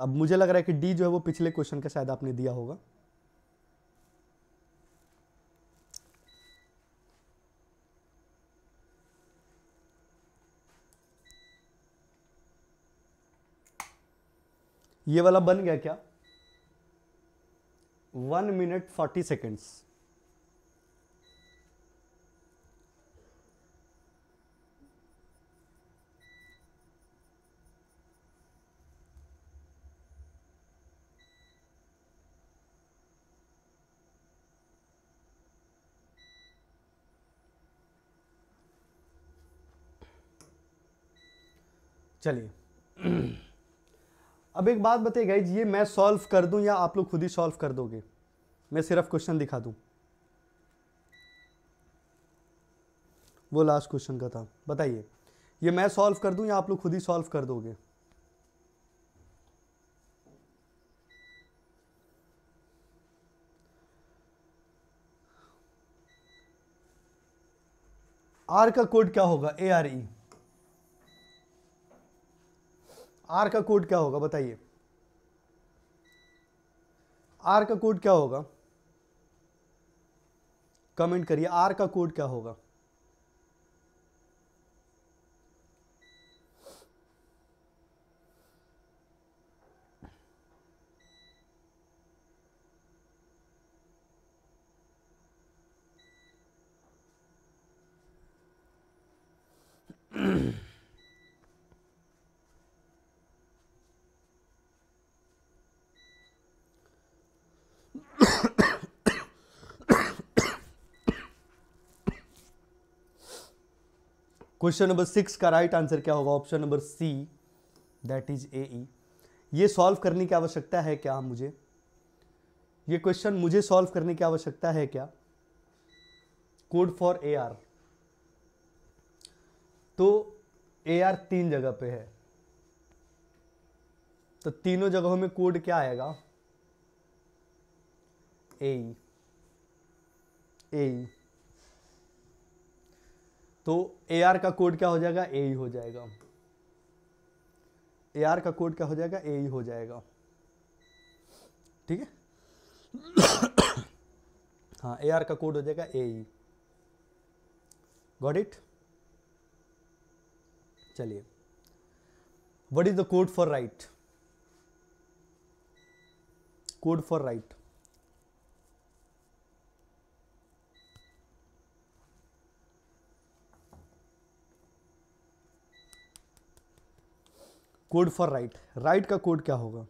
अब मुझे लग रहा है कि डी जो है वो पिछले क्वेश्चन का शायद आपने दिया होगा ये वाला बन गया क्या वन मिनट फोर्टी सेकेंड्स चलिए अब एक बात बताइए गाइज ये मैं सॉल्व कर दूं या आप लोग खुद ही सॉल्व कर दोगे मैं सिर्फ क्वेश्चन दिखा दूं वो लास्ट क्वेश्चन का था बताइए ये मैं सॉल्व कर दूं या आप लोग खुद ही सॉल्व कर दोगे आर का कोड क्या होगा ए आर ई आर का कोड क्या होगा बताइए आर का कोड क्या होगा कमेंट करिए आर का कोड क्या होगा क्वेश्चन नंबर सिक्स का राइट आंसर क्या होगा option number C that is A E ये सॉल्व करने की आवश्यकता है क्या मुझे ये क्वेश्चन मुझे सॉल्व करने की आवश्यकता है क्या कोड फॉर ए आर तो ए आर तीन जगह पे है तो तीनों जगहों में कोड क्या आएगा ए ई e. तो ए आर का कोड क्या हो जाएगा ए ही e हो जाएगा ए आर का कोड क्या हो जाएगा ए ही e हो जाएगा ठीक है हाँ ए आर का कोड हो जाएगा ए ई गॉट इट चलिए what is the code for right code for right code for right right का कोड क्या होगा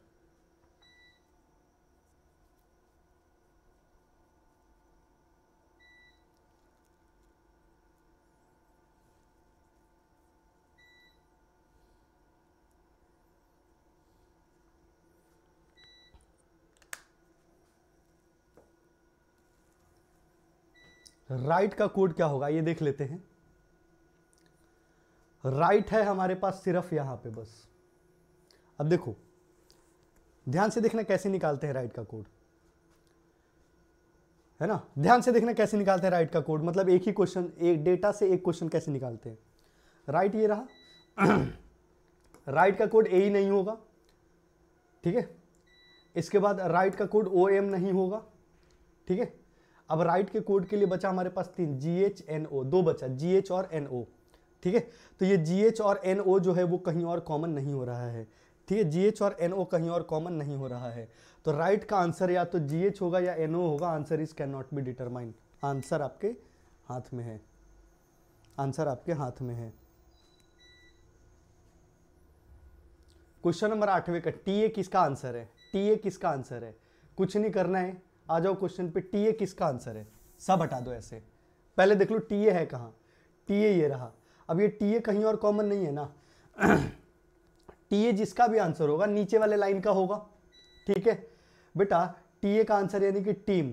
राइट का कोड क्या होगा ये देख लेते हैं राइट है हमारे पास सिर्फ यहां पे बस अब देखो ध्यान से देखना कैसे निकालते हैं राइट का कोड है ना ध्यान से देखना कैसे निकालते हैं राइट का कोड मतलब एक ही क्वेश्चन एक डेटा से एक क्वेश्चन कैसे निकालते हैं राइट ये रहा राइट का कोड ए ही नहीं होगा ठीक है इसके बाद राइट का कोड ओ एम नहीं होगा ठीक है अब राइट के कोड के लिए बचा हमारे पास तीन जी एच एन ओ दो बचा जी एच और एन ओ ठीक है तो ये जी एच और एन ओ जो है वो कहीं और कॉमन नहीं हो रहा है ठीक है जीएच और एनओ कहीं और कॉमन नहीं हो रहा है तो राइट का आंसर या तो जीएच होगा या एनओ होगा answer is can not be determined answer आपके हाथ में है आंसर आपके हाथ में है क्वेश्चन नंबर आठवें का टीए किसका आंसर है टीए किसका आंसर है कुछ नहीं करना है आ जाओ क्वेश्चन पे टीए किसका आंसर है सब हटा दो ऐसे पहले देख लो टीए है कहाँ टीए ये रहा अब ये टीए कहीं और कॉमन नहीं है ना टी ए जिसका भी आंसर होगा नीचे वाले लाइन का होगा ठीक है बेटा टी ए का आंसर यानी कि टीम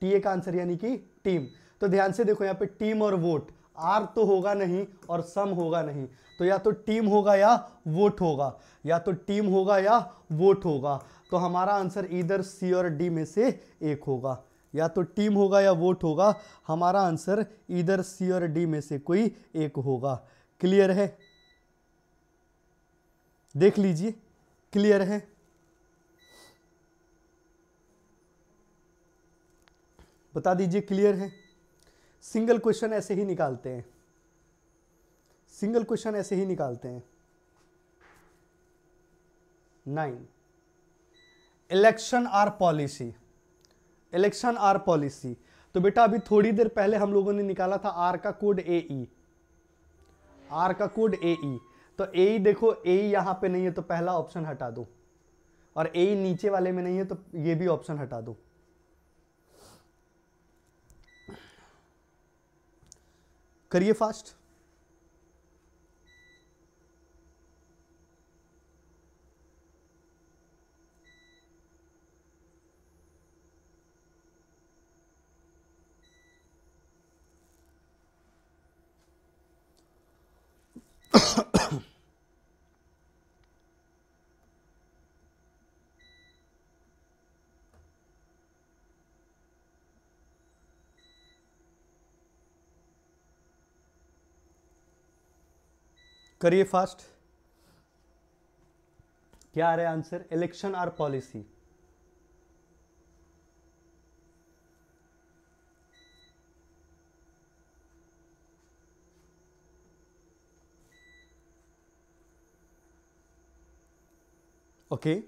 टी ए का आंसर यानी कि टीम तो ध्यान से देखो यहाँ पे टीम और वोट आर तो होगा नहीं और सम होगा नहीं तो या तो टीम होगा या वोट होगा या तो टीम होगा या वोट होगा तो हमारा आंसर इधर सी और डी में से एक होगा या तो टीम होगा या वोट होगा हमारा आंसर इधर सी और डी में से कोई एक होगा क्लियर है देख लीजिए क्लियर है बता दीजिए क्लियर है सिंगल क्वेश्चन ऐसे ही निकालते हैं सिंगल क्वेश्चन ऐसे ही निकालते हैं nine election R policy election R policy तो बेटा अभी थोड़ी देर पहले हम लोगों ने निकाला था आर का कोड ए ई आर का कोड ए ई तो ए देखो ए यहाँ पे नहीं है तो पहला ऑप्शन हटा दो और ए नीचे वाले में नहीं है तो ये भी ऑप्शन हटा दो करिए फास्ट करिए फास्ट क्या आ रहा है answer election R policy okay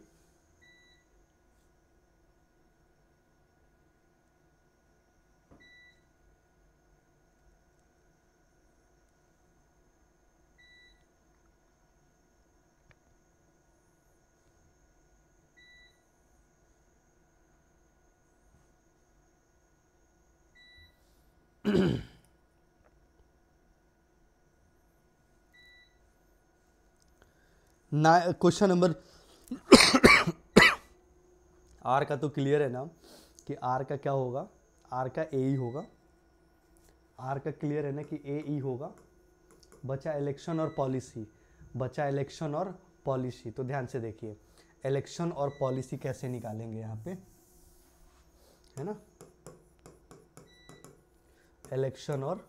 question number R का तो क्लियर है ना कि आर का क्या होगा आर का ए ई होगा आर का क्लियर है ना कि ए ई होगा बचा इलेक्शन और पॉलिसी बचा इलेक्शन और पॉलिसी तो ध्यान से देखिए इलेक्शन और पॉलिसी कैसे निकालेंगे यहाँ पे है ना इलेक्शन और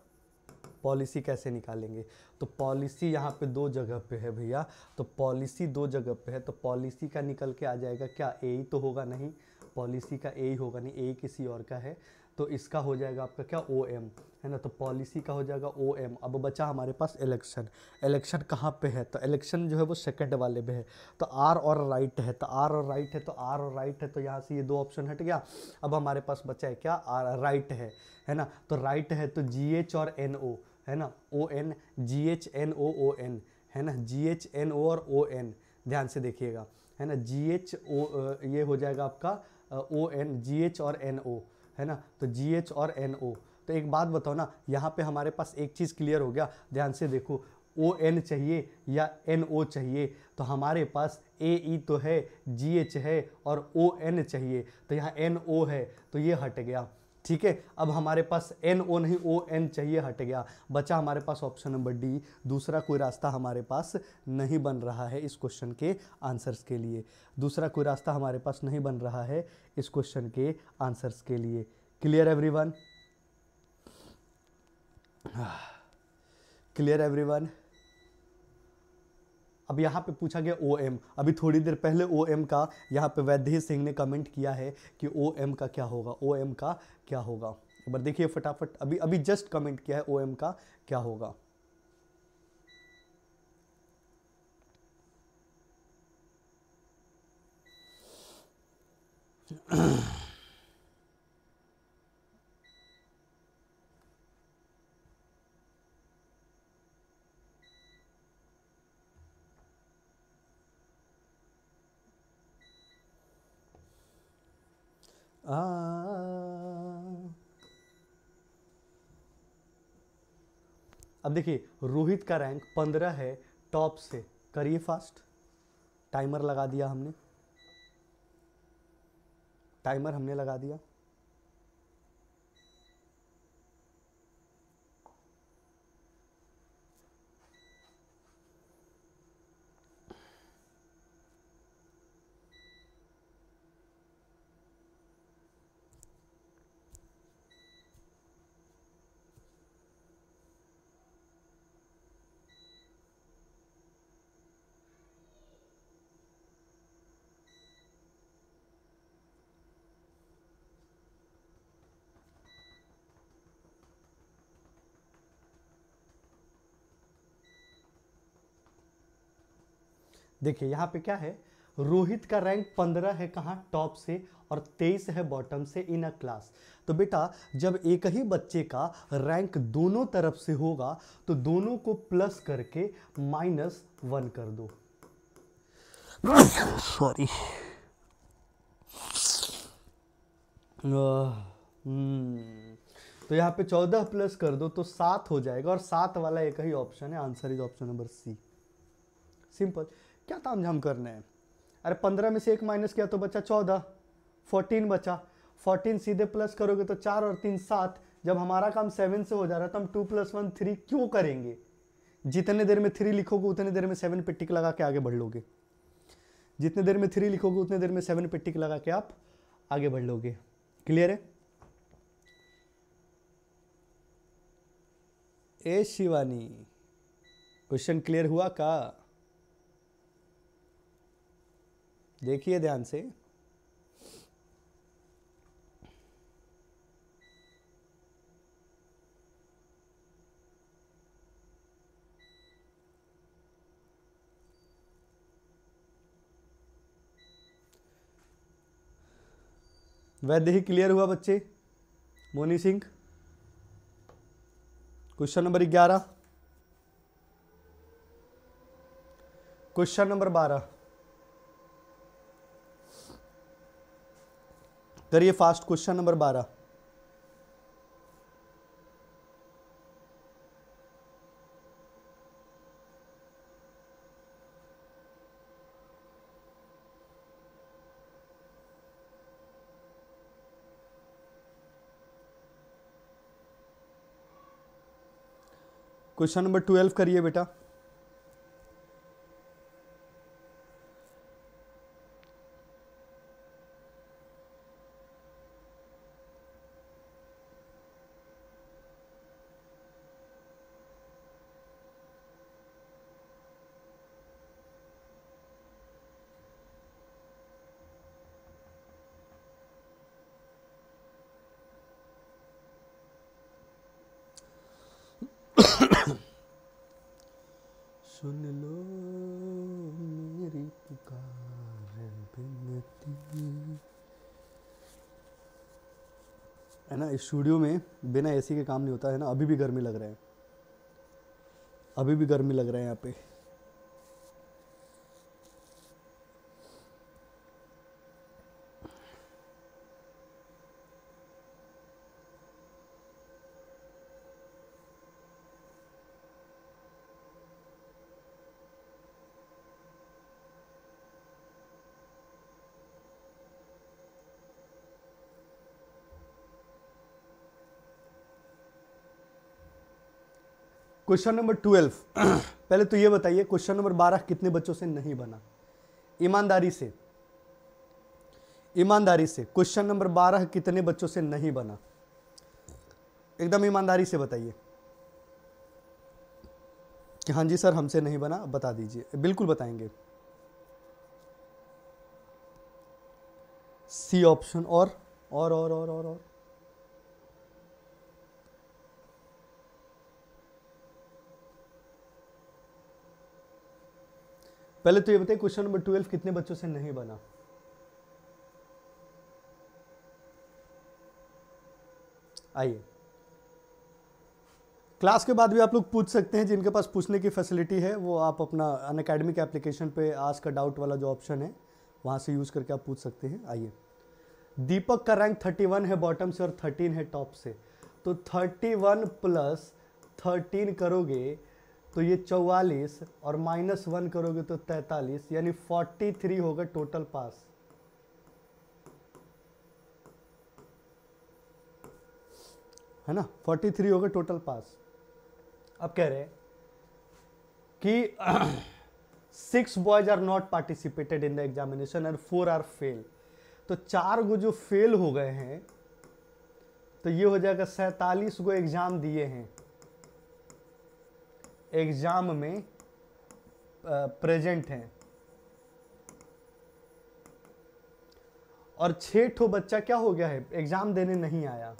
पॉलिसी कैसे निकालेंगे तो पॉलिसी यहाँ पे दो जगह पे है भैया तो पॉलिसी दो जगह पे है तो पॉलिसी का निकल के आ जाएगा क्या ए ही तो होगा नहीं पॉलिसी का ए ही होगा नहीं ए किसी और का है तो इसका हो जाएगा आपका क्या ओ एम है ना तो पॉलिसी का हो जाएगा ओ एम अब बचा हमारे पास इलेक्शन इलेक्शन कहाँ पे है तो इलेक्शन जो है वो सेकंड वाले पे है तो आर और राइट है तो आर और राइट है तो आर और राइट है तो यहाँ से ये दो ऑप्शन हट गया अब हमारे पास बचा है क्या आर राइट है है ना तो राइट है तो जी एच और एन ओ है ना O N G H N O O N है ना जी एच एन ओ और ओ एन ध्यान से देखिएगा है ना जी एच ओ ये हो जाएगा आपका ओ एन जी एच और एन ओ है ना तो जी एच और एन ओ तो एक बात बताओ ना यहाँ पे हमारे पास एक चीज़ क्लियर हो गया ध्यान से देखो ओ एन चाहिए या एन ओ चाहिए तो हमारे पास ए ई e तो है जी एच है और ओ एन चाहिए तो यहाँ एन ओ है तो ये हट गया ठीक है अब हमारे पास एन ओ नहीं ओ एन चाहिए हट गया बचा हमारे पास ऑप्शन नंबर डी दूसरा कोई रास्ता हमारे पास नहीं बन रहा है इस क्वेश्चन के आंसर्स के लिए दूसरा कोई रास्ता हमारे पास नहीं बन रहा है इस क्वेश्चन के आंसर्स के लिए क्लियर एवरीवन क्लियर एवरीवन अब यहाँ पे पूछा गया ओ एम अभी थोड़ी देर पहले ओ एम का यहाँ पे वैद्य सिंह ने कमेंट किया है कि ओ एम का क्या होगा ओ एम का क्या होगा एक बार देखिए फटाफट अभी अभी जस्ट कमेंट किया है ओएम का क्या होगा आ अब देखिए रोहित का रैंक पंद्रह है टॉप से करिए फास्ट टाइमर लगा दिया हमने टाइमर हमने लगा दिया देखिए यहाँ पे क्या है रोहित का रैंक पंद्रह है कहाँ टॉप से और तेईस है बॉटम से इन अ क्लास तो बेटा जब एक ही बच्चे का रैंक दोनों तरफ से होगा तो दोनों को प्लस करके माइनस वन कर दो सॉरी हम्म। तो यहाँ पे चौदह प्लस कर दो तो सात हो जाएगा और सात वाला एक ही ऑप्शन है answer is option number C simple क्या ताम झाम करने हैं अरे पंद्रह में से एक माइनस किया तो बच्चा चौदह फोर्टीन बचा फोर्टीन सीधे प्लस करोगे तो चार और तीन सात जब हमारा काम सेवन से हो जा रहा है तो हम टू प्लस वन थ्री क्यों करेंगे जितने देर में थ्री लिखोगे उतने देर में सेवन पे टिक लगा के आगे बढ़ लोगे जितने देर में थ्री लिखोगे उतने देर में सेवन पे टिक लगा के आप आगे बढ़ लोगे क्लियर है ए शिवानी क्वेश्चन क्लियर हुआ का देखिए ध्यान से वैद्य ही क्लियर हुआ बच्चे मोनी सिंह क्वेश्चन नंबर ग्यारह क्वेश्चन नंबर बारह करिए फास्ट क्वेश्चन नंबर बारह क्वेश्चन नंबर ट्वेल्व करिए बेटा है ना स्टूडियो में बिना एसी के काम नहीं होता है ना अभी भी गर्मी लग रहा है अभी भी गर्मी लग रहा है यहाँ पे क्वेश्चन नंबर ट्वेल्व पहले तो ये बताइए क्वेश्चन नंबर बारह कितने बच्चों से नहीं बना ईमानदारी से ईमानदारी से क्वेश्चन नंबर बारह कितने बच्चों से नहीं बना एकदम ईमानदारी से बताइए कि हाँ जी सर हमसे नहीं बना बता दीजिए बिल्कुल बताएंगे सी ऑप्शन और और और और और और पहले तो ये बताइए क्वेश्चन नंबर ट्वेल्व कितने बच्चों से नहीं बना आइए क्लास के बाद भी आप लोग पूछ सकते हैं जिनके पास पूछने की फैसिलिटी है वो आप अपना अन अकेडमिक एप्लीकेशन पे आज का डाउट वाला जो ऑप्शन है वहां से यूज़ करके आप पूछ सकते हैं आइए दीपक का रैंक 31 है बॉटम से और 13 है टॉप से तो 31 प्लस 13 करोगे तो ये चौवालीस और माइनस वन करोगे तो तैतालीस यानी फोर्टी थ्री होगा टोटल पास है ना फोर्टी थ्री होगा टोटल पास अब कह रहे हैं कि six boys are not participated in the examination and four are fail तो चार गो जो फेल हो गए हैं तो ये हो जाएगा सैतालीस गो एग्जाम दिए हैं एग्ज़ाम में प्रेजेंट हैं और छः ठो बच्चा क्या हो गया है एग्ज़ाम देने नहीं आया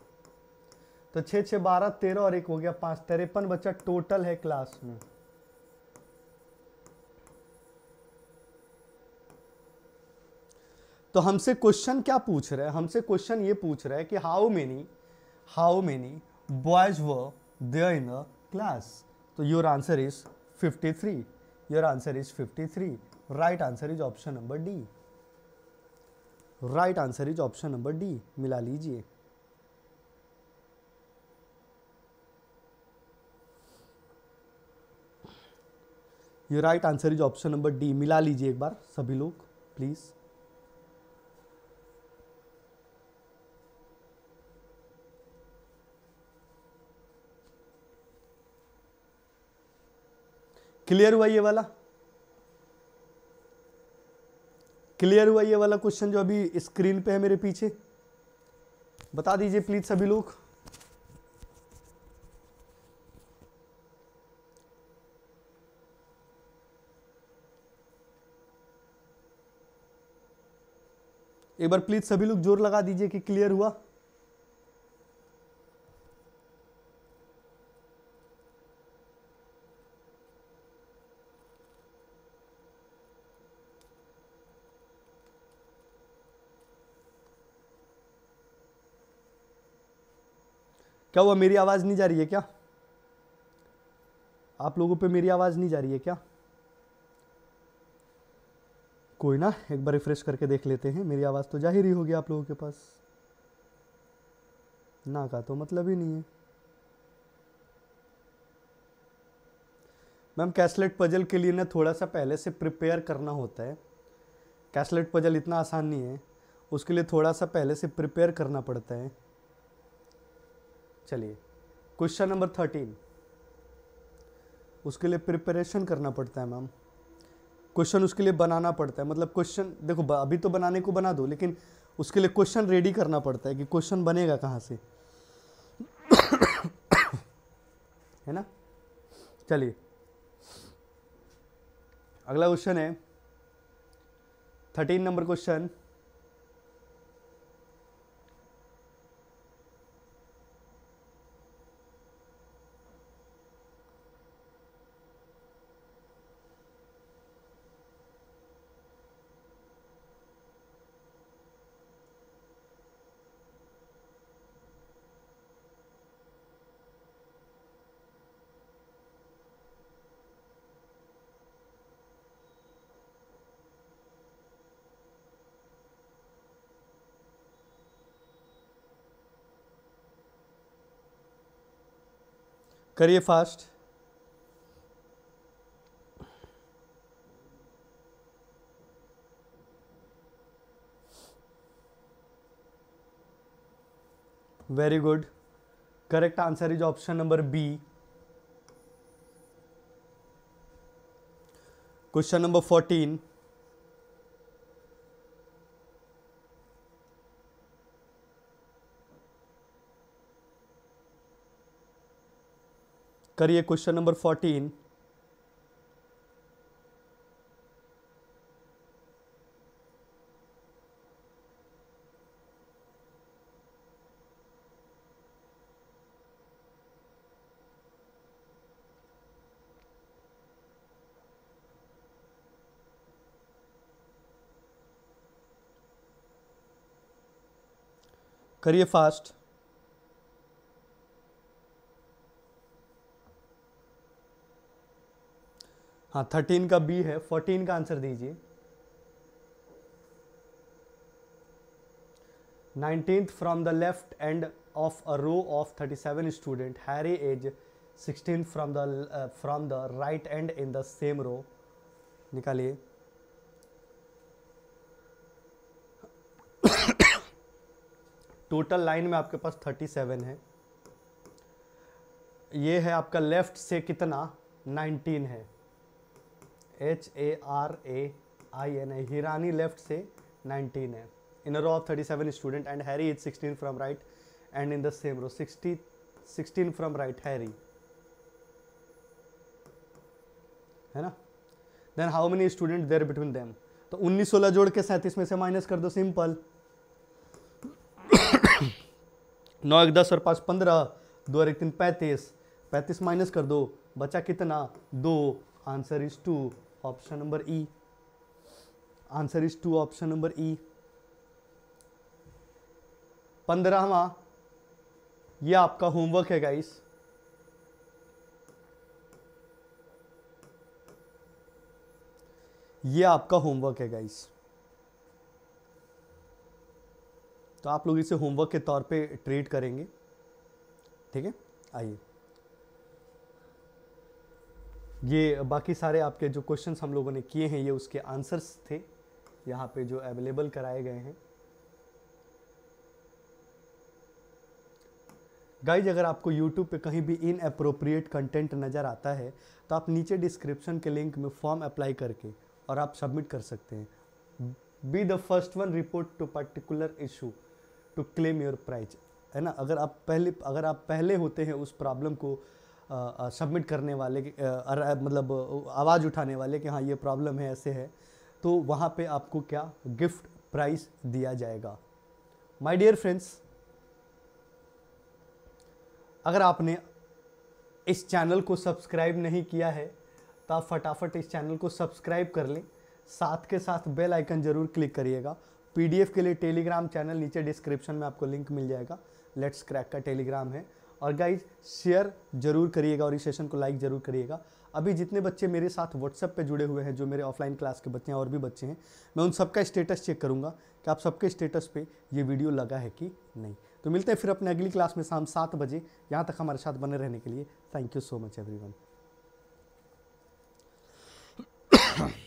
तो छः छः बारह तेरह और एक हो गया पांच तिरपन बच्चा टोटल है क्लास में तो हमसे क्वेश्चन क्या पूछ रहा है हमसे क्वेश्चन ये पूछ रहा है कि how many how many boys were there in a class तो your answer is 53 your answer is 53 right answer is option number D right answer is option number D मिला लीजिए ये right answer is option number D मिला लीजिए एक बार सभी लोग प्लीज़ क्लियर हुआ ये वाला क्लियर हुआ ये वाला क्वेश्चन जो अभी स्क्रीन पे है मेरे पीछे बता दीजिए प्लीज सभी लोग एक बार प्लीज सभी लोग जोर लगा दीजिए कि क्लियर हुआ क्या हुआ मेरी आवाज़ नहीं जा रही है क्या आप लोगों पे मेरी आवाज़ नहीं जा रही है क्या कोई ना एक बार रिफ्रेश करके देख लेते हैं मेरी आवाज़ तो जाहिर ही होगी आप लोगों के पास ना का तो मतलब ही नहीं है मैम कैसलेट पजल के लिए ना थोड़ा सा पहले से प्रिपेयर करना होता है कैसलेट पजल इतना आसान नहीं है उसके लिए थोड़ा सा पहले से प्रिपेयर करना पड़ता है चलिए क्वेश्चन नंबर थर्टीन उसके लिए प्रिपरेशन करना पड़ता है मैम क्वेश्चन उसके लिए बनाना पड़ता है मतलब क्वेश्चन देखो अभी तो बनाने को बना दो लेकिन उसके लिए क्वेश्चन रेडी करना पड़ता है कि क्वेश्चन बनेगा कहाँ से है ना चलिए अगला क्वेश्चन है थर्टीन नंबर क्वेश्चन करिए fast very good correct answer is option number B question number fourteen करिए क्वेश्चन नंबर फोर्टीन करिए फास्ट हाँ थर्टीन का बी है फोर्टीन का आंसर दीजिए nineteenth from the left end of a row of thirty seven student Harry is sixteen from the from the right end in the same row निकालिए टोटल लाइन में आपके पास थर्टी सेवन है ये है आपका लेफ्ट से कितना नाइनटीन है H A R A I N A Hirani left से नाइनटीन है in row of thirty seven student and Harry is sixteen from right end in the same row sixty sixteen from right Harry है ना then how many student there between them तो उन्नीस सोलह जोड़ के सैंतीस में से माइनस कर दो सिंपल नौ एक दस और पाँच पंद्रह दो और एक तीन पैंतीस पैंतीस माइनस कर दो बचा कितना दो answer is two option number E e. Answer is two option number E e. पंद्रहवा ये आपका होमवर्क है गाइस ये आपका होमवर्क है गाइस तो आप लोग इसे होमवर्क के तौर पे ट्रीट करेंगे ठीक है आइए ये बाकी सारे आपके जो क्वेश्चंस हम लोगों ने किए हैं ये उसके आंसर्स थे यहाँ पे जो अवेलेबल कराए गए हैं गाइज अगर आपको यूट्यूब पे कहीं भी इन अप्रोप्रिएट कंटेंट नज़र आता है तो आप नीचे डिस्क्रिप्शन के लिंक में फॉर्म अप्लाई करके और आप सबमिट कर सकते हैं be the first one report to particular issue to claim your prize है ना अगर आप पहले अगर आप पहले होते हैं उस प्रॉब्लम को सबमिट करने वाले मतलब आवाज़ उठाने वाले कि हाँ ये प्रॉब्लम है ऐसे है तो वहाँ पे आपको क्या गिफ्ट प्राइस दिया जाएगा माय डियर फ्रेंड्स अगर आपने इस चैनल को सब्सक्राइब नहीं किया है तो आप फटाफट इस चैनल को सब्सक्राइब कर लें साथ के साथ बेल आइकन ज़रूर क्लिक करिएगा पीडीएफ के लिए टेलीग्राम चैनल नीचे डिस्क्रिप्शन में आपको लिंक मिल जाएगा लेट्स क्रैक का टेलीग्राम है और गाइज शेयर जरूर करिएगा और इस सेशन को लाइक ज़रूर करिएगा अभी जितने बच्चे मेरे साथ व्हाट्सएप पे जुड़े हुए हैं जो मेरे ऑफलाइन क्लास के बच्चे हैं और भी बच्चे हैं मैं उन सबका स्टेटस चेक करूँगा कि आप सबके स्टेटस पे ये वीडियो लगा है कि नहीं तो मिलते हैं फिर अपने अगली क्लास में शाम सात बजे यहाँ तक हमारे साथ बने रहने के लिए thank you so much every